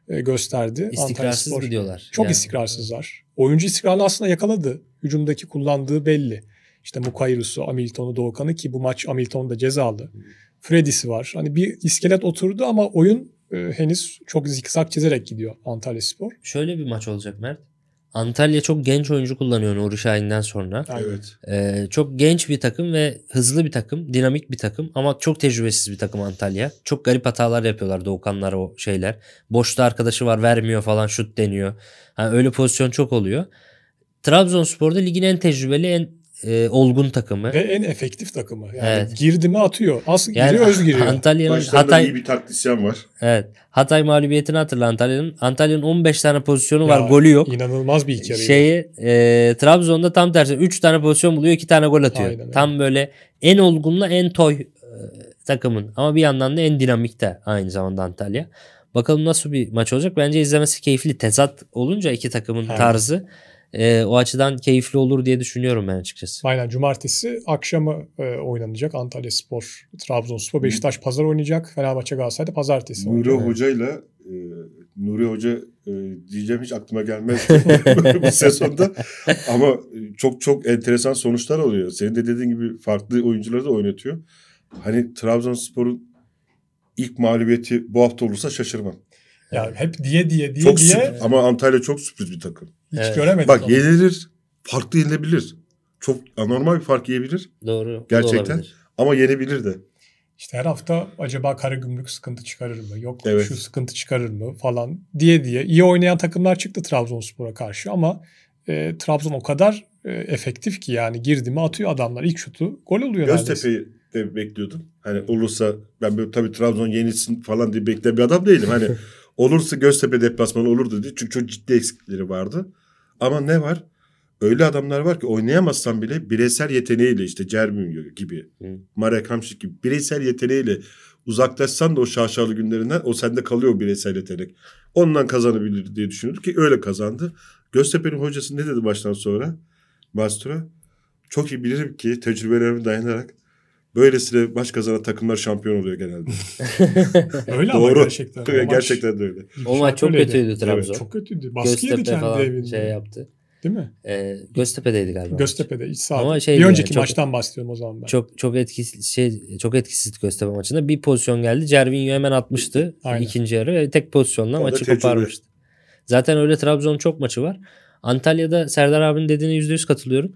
e, gösterdi. İstikrarsız Spor. gidiyorlar. Çok yani. istikrarsızlar. Oyuncu istikrarını aslında yakaladı. Hücumdaki kullandığı belli. İşte Mukayrusu, Hamilton'u, Doğukan'ı ki bu maç Hamilton'da da cezalı. Freddy'si var. Hani bir iskelet oturdu ama oyun e, henüz çok zikzak çizerek gidiyor Antalya Spor. Şöyle bir maç olacak Mert. Antalya çok genç oyuncu kullanıyor Nuri Şahin'den sonra. Evet. Ee, çok genç bir takım ve hızlı bir takım, dinamik bir takım ama çok tecrübesiz bir takım Antalya. Çok garip hatalar yapıyorlar Doğukanlar o şeyler. Boşta arkadaşı var vermiyor falan şut deniyor. Yani öyle pozisyon çok oluyor. Trabzonspor'da ligin en tecrübeli en e, olgun takımı. Ve en efektif takımı. Yani evet. girdimi atıyor. As, yani, giriyor öz giriyor. Antalya'nın Hatay iyi bir taktisyen var. Evet. Hatay mağlubiyetini hatırla Antalya'nın. Antalya'nın 15 tane pozisyonu ya, var, golü yok. İnanılmaz bir hikaye. Şeyi e, Trabzon'da tam tersi 3 tane pozisyon buluyor, 2 tane gol atıyor. Aynen, tam evet. böyle en olgunla en toy e, takımın ama bir yandan da en dinamik de aynı zamanda Antalya. Bakalım nasıl bir maç olacak. Bence izlemesi keyifli. Tezat olunca iki takımın evet. tarzı e, o açıdan keyifli olur diye düşünüyorum ben açıkçası. Aynen cumartesi akşamı e, oynanacak. Antalya Spor, Trabzonspor, Beşiktaş pazar oynayacak. Fenerbahçe Galatasaray'da pazartesi. Nuri Hoca ile Nuri Hoca e, diyeceğim hiç aklıma gelmez *laughs* *laughs* bu sezonda. Ama çok çok enteresan sonuçlar oluyor. Senin de dediğin gibi farklı oyuncuları da oynatıyor. Hani Trabzonspor'un ilk mağlubiyeti bu hafta olursa şaşırmam. Ya hep diye diye diye çok diye. Sürpriz. Ama Antalya çok sürpriz bir takım. Hiç evet. göremedik. Bak onu. yenilir. Farklı yenilebilir. Çok anormal bir fark yiyebilir. Doğru. Gerçekten. Ama yenebilir de. İşte her hafta acaba Karagümrük sıkıntı çıkarır mı? Yok evet. şu sıkıntı çıkarır mı falan diye diye. iyi oynayan takımlar çıktı Trabzonspor'a karşı ama e, Trabzon o kadar e, efektif ki yani girdi mi atıyor adamlar ilk şutu gol oluyor Göztepe'yi de bekliyordum. Hani olursa ben tabii Trabzon yenilsin falan diye bekleyen bir adam değilim. Hani *laughs* Olursa Göztepe deplasmanı olurdu dedi. Çünkü çok ciddi eksikleri vardı. Ama ne var? Öyle adamlar var ki oynayamazsan bile bireysel yeteneğiyle işte Cerminho gibi, Marek Hamşik gibi bireysel yeteneğiyle uzaklaşsan da o şaşalı günlerinden o sende kalıyor bireysel yetenek. Ondan kazanabilir diye düşünüyorduk ki öyle kazandı. Göztepe'nin hocası ne dedi baştan sonra? Bastura çok iyi bilirim ki tecrübelerime dayanarak Böylesine baş kazanan takımlar şampiyon oluyor genelde. *laughs* öyle Doğru. ama gerçekten. O gerçekten de öyle. O maç çok kötüydü Trabzon. Evet, çok kötüydü. Baskı yedi kendi evinde. Şey yaptı. Değil mi? Ee, Göztepe'deydi galiba. Göztepe'de iç sahada. Ama şey bir önceki çok, maçtan bahsediyorum o zaman ben. Çok çok etkisiz şey çok etkisiz Göztepe maçında. Bir pozisyon geldi. Cervinho hemen atmıştı Aynen. ikinci yarı ve tek pozisyonla o maçı koparmıştı. Zaten öyle Trabzon çok maçı var. Antalya'da Serdar abinin dediğine %100 katılıyorum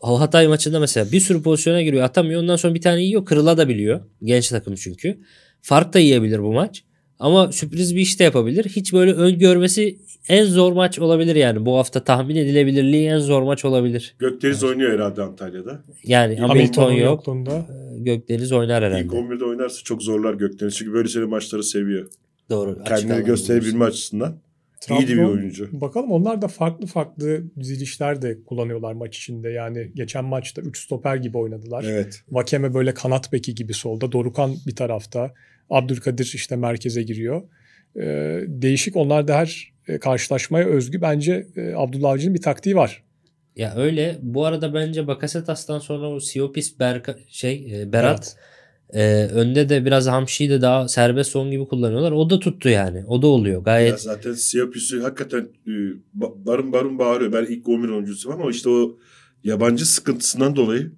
o Hatay maçında mesela bir sürü pozisyona giriyor atamıyor. Ondan sonra bir tane yiyor. Kırıla da biliyor. Genç takım çünkü. Fark da yiyebilir bu maç. Ama sürpriz bir iş de yapabilir. Hiç böyle öngörmesi en zor maç olabilir yani. Bu hafta tahmin edilebilirliği en zor maç olabilir. Gökdeniz yani. oynuyor herhalde Antalya'da. Yani Hamilton, Hamilton yok. Yokluğunda. Ee, Gökdeniz oynar herhalde. İlk 11'de oynarsa çok zorlar Gökdeniz. Çünkü böyle şeyler maçları seviyor. Doğru. Kendini gösterebilme açısından. Trabzon, İyi bir oyuncu. Bakalım onlar da farklı farklı dizilişler de kullanıyorlar maç içinde. Yani geçen maçta 3 stoper gibi oynadılar. Evet. Vakeme böyle kanat beki gibi solda. Dorukan bir tarafta. Abdülkadir işte merkeze giriyor. Ee, değişik onlar da her e, karşılaşmaya özgü bence e, Abdullah Avcı'nın bir taktiği var. Ya öyle. Bu arada bence Bakasetas'tan sonra o Siopis Berka, şey e, Berat evet ee, önde de biraz Hamşi'yi de daha serbest son gibi kullanıyorlar. O da tuttu yani. O da oluyor. Gayet. Ya zaten Siyapis'i hakikaten e, barın barın bağırıyor. Ben ilk 11 oyuncusuyum ama işte o yabancı sıkıntısından dolayı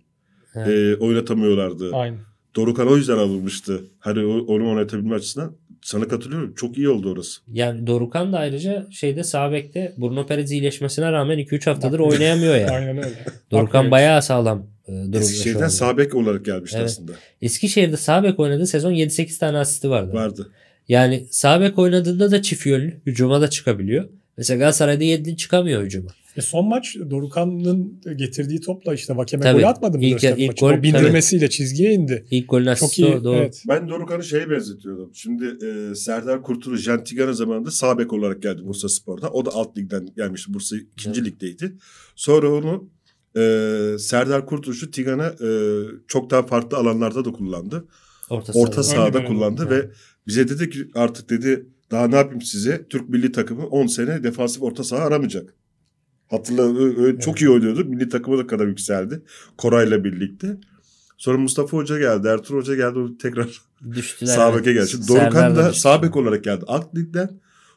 e, oynatamıyorlardı. Aynen. Dorukhan o yüzden alınmıştı. Hani onu oynatabilme açısından sana katılıyorum. Çok iyi oldu orası. Yani Dorukan da ayrıca şeyde Sabek'te Bruno Perez iyileşmesine rağmen 2-3 haftadır Bak, oynayamıyor yani. *laughs* Aynen öyle. Dorukan bayağı sağlam e, durumda Eskişehir'den Sabek olarak gelmişti evet. aslında. Eskişehir'de Sabek oynadı. sezon 7-8 tane asisti vardı. Vardı. Yani Sabek oynadığında da çift yönlü hücuma da çıkabiliyor. Mesela Galatasaray'da 7 çıkamıyor hücuma. E son maç Dorukan'ın getirdiği topla işte Vakeme tabii. gol atmadı mı? İlk, ilk gol, o bindirmesiyle tabii. çizgiye indi. İlk gol Çok iyi. Doğru. Evet. Ben Dorukan'ı şeye benzetiyordum. Şimdi e, Serdar Kurtulu Jantigan'ın zamanında sağ olarak geldi Bursa Spor'da. O da alt ligden gelmişti. Bursa ikinci evet. ligdeydi. Sonra onu e, Serdar Kurtuluş'u Tigan'a e, çok daha farklı alanlarda da kullandı. Orta, Orta sahada, sahada kullandı yani. ve bize dedi ki artık dedi daha ne yapayım size Türk milli takımı 10 sene defansif orta saha aramayacak. Hatırla çok iyi oynuyordu, Milli takıma da kadar yükseldi. Koray'la birlikte. Sonra Mustafa Hoca geldi. Ertuğrul Hoca geldi. Tekrar Düştüler. Sabek'e geldi. Şimdi Dorukan da Sabek olarak geldi. Alt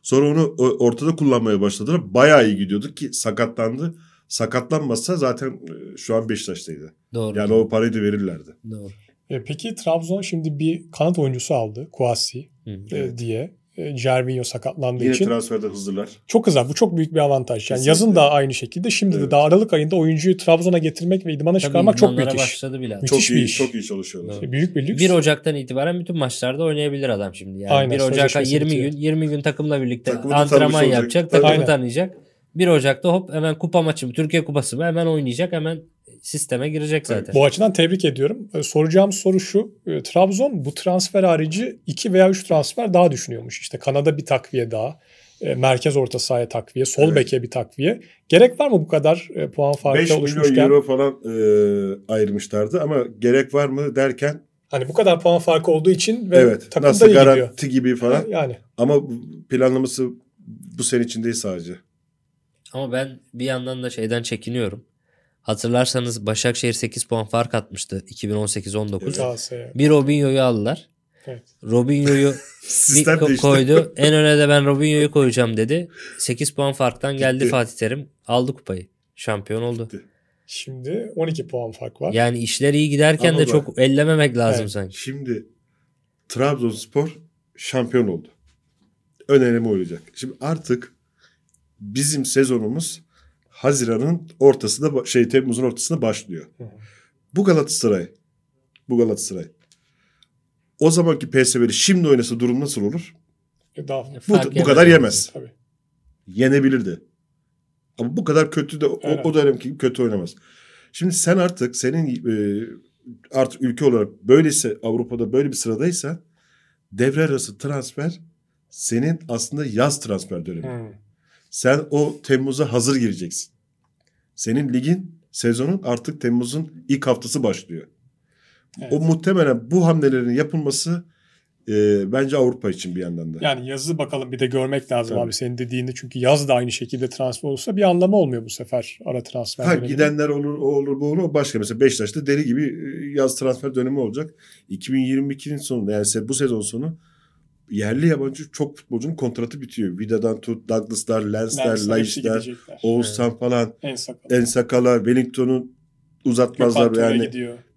Sonra onu ortada kullanmaya başladılar. Bayağı iyi gidiyorduk ki sakatlandı. Sakatlanmasa zaten e, şu an Beşiktaş'taydı. Doğru. Yani o parayı da verirlerdi. Doğru. E, peki Trabzon şimdi bir kanat oyuncusu aldı. Kuasi e, diye. Cervinho e, sakatlandığı Yine için. Yine transferde hızlılar. Çok hızlı. Bu çok büyük bir avantaj. Yani Kesinlikle. yazın da aynı şekilde. Şimdi evet. de daha Aralık ayında oyuncuyu Trabzon'a getirmek ve idmana Tabii çıkarmak çok büyük iş. başladı bile. Müthiş çok bir iyi, iş. Çok iyi çalışıyorlar. Evet. Büyük bir lüks. 1 Ocak'tan itibaren bütün maçlarda oynayabilir adam şimdi. Yani Aynen, 1 Ocak'a 20 bitiyor. gün 20 gün takımla birlikte takımı antrenman yapacak. Tabii. Takımı Aynen. tanıyacak. 1 Ocak'ta hop hemen kupa maçı mı Türkiye kupası mı hemen oynayacak hemen sisteme girecek zaten. bu açıdan tebrik ediyorum. Ee, soracağım soru şu. Ee, Trabzon bu transfer harici 2 veya 3 transfer daha düşünüyormuş. İşte Kanada bir takviye daha. E, merkez orta sahaya takviye, sol evet. beke bir takviye. Gerek var mı bu kadar e, puan farkı oluşmuşken? 5 milyon euro falan e, ayırmışlardı ama gerek var mı derken Hani bu kadar puan farkı olduğu için ve evet, takımda nasıl garanti gidiyor. gibi falan. Yani. Ama planlaması bu sene içindeyiz sadece. Ama ben bir yandan da şeyden çekiniyorum. Hatırlarsanız Başakşehir 8 puan fark atmıştı 2018 19 Bir Robinho'yu aldılar. Evet. Robinho'yu *laughs* koydu. *laughs* en öne de ben Robinho'yu koyacağım dedi. 8 puan farktan Gitti. geldi Fatih Terim. Aldı kupayı. Şampiyon oldu. Gitti. Şimdi 12 puan fark var. Yani işler iyi giderken Ama de çok ellememek lazım evet. sanki. Şimdi Trabzonspor şampiyon oldu. Önerimi olacak. Şimdi artık bizim sezonumuz Haziran'ın ortasında şey Temmuz'un ortasında başlıyor. Bu Galatasaray. Bu Galatasaray. O zamanki PSV'li şimdi oynasa durum nasıl olur? E, daha bu, bu kadar yemez. Tabii. Yenebilirdi. Ama bu kadar kötü de o, evet. o dönemki kötü oynamaz. Şimdi sen artık senin e, artık ülke olarak böylese Avrupa'da böyle bir sıradaysan devre arası transfer senin aslında yaz transfer dönemi. Hmm. Sen o Temmuz'a hazır gireceksin. Senin ligin sezonun artık Temmuz'un ilk haftası başlıyor. Evet. O muhtemelen bu hamlelerin yapılması e, bence Avrupa için bir yandan da. Yani yazı bakalım bir de görmek lazım Tabii. abi senin dediğini. Çünkü yaz da aynı şekilde transfer olursa bir anlamı olmuyor bu sefer ara transfer. Ha, gidenler olur, o olur, bu olur. başka. Mesela Beşiktaş'ta deli gibi e, yaz transfer dönemi olacak. 2022'nin sonunda yani bu sezon sonu yerli yabancı çok futbolcunun kontratı bitiyor. Vida'dan tut, Douglas'lar, Lens'ler, Laiç'ler, Oğuzhan evet. falan, Ensakala, Ensakala Wellington'un uzatmazlar Köpan yani.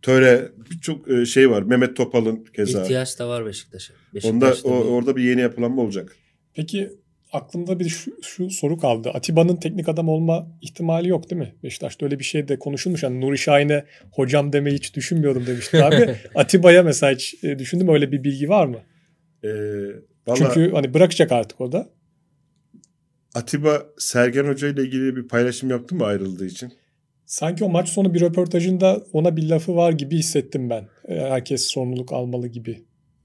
Töre birçok e, şey var. Mehmet Topal'ın keza. İhtiyaç da var Beşiktaş'a. Beşiktaş'ta Onda o, orada bir yeni yapılanma olacak. Peki aklımda bir şu, şu soru kaldı. Atiba'nın teknik adam olma ihtimali yok değil mi? Beşiktaş'ta öyle bir şey de konuşulmuş. Yani Nuri Şahin'e hocam demeyi hiç düşünmüyordum demişti abi. *laughs* Atiba'ya mesela hiç e, düşündüm öyle bir bilgi var mı? Ee, vallahi, Çünkü hani bırakacak artık o da. Atiba Sergen Hoca ile ilgili bir paylaşım yaptı mı ayrıldığı için? Sanki o maç sonu bir röportajında ona bir lafı var gibi hissettim ben. Ee, herkes sorumluluk almalı gibi.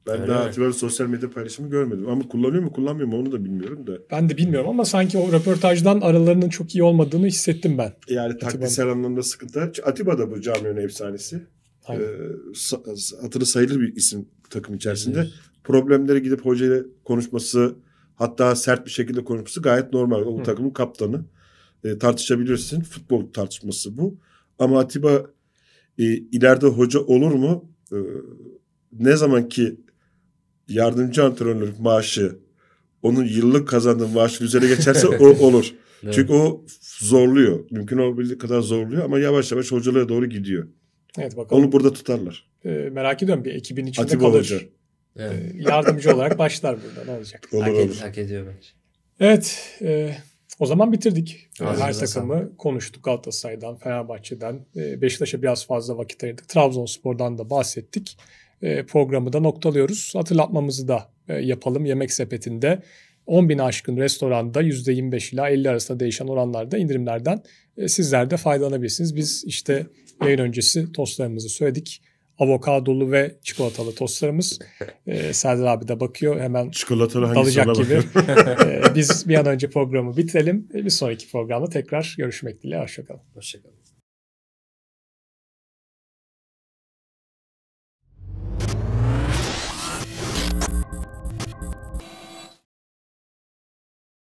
Ben Öyle daha Atiba'nın sosyal medya paylaşımı görmedim. Ama kullanıyor mu kullanmıyor mu onu da bilmiyorum da. Ben de bilmiyorum ama sanki o röportajdan aralarının çok iyi olmadığını hissettim ben. Yani taktiksel anlamda sıkıntı. Atiba da bu camianın efsanesi. Aynen. Ee, hatırı sayılır bir isim takım içerisinde. Bilir problemleri gidip hocayla konuşması hatta sert bir şekilde konuşması gayet normal. O Hı. takımın kaptanı. E, tartışabilirsin. Futbol tartışması bu. Ama Atiba e, ileride hoca olur mu? E, ne zaman ki yardımcı antrenörlük maaşı onun yıllık kazandığı maaşın üzerine geçerse o *laughs* olur. Çünkü o zorluyor. Mümkün olabildiği kadar zorluyor ama yavaş yavaş hocalara doğru gidiyor. Evet bakalım. Onu burada tutarlar. E, merak ediyorum bir ekibin içinde Atiba kalır. Hoca. Evet. Ee, yardımcı olarak başlar burada. Ne olacak? Olur, hak, olur. hak ediyor bence. Evet. E, o zaman bitirdik. Aynen, Her takımı sen. konuştuk. Galatasaray'dan, Fenerbahçe'den, e, Beşiktaş'a biraz fazla vakit ayırdık. Trabzonspor'dan da bahsettik. E, programı da noktalıyoruz. Hatırlatmamızı da e, yapalım. Yemek sepetinde 10 bin aşkın restoranda %25 ila 50 arasında değişen oranlarda indirimlerden e, sizler de faydalanabilirsiniz. Biz işte yayın öncesi tostlarımızı söyledik avokadolu ve çikolatalı tostlarımız. *laughs* Ee, Serdar abi de bakıyor hemen çikolatalı dalacak gibi. *laughs* ee, biz bir an önce programı bitirelim. Bir sonraki programda tekrar görüşmek dileğiyle. Hoşçakalın. Hoşçakalın.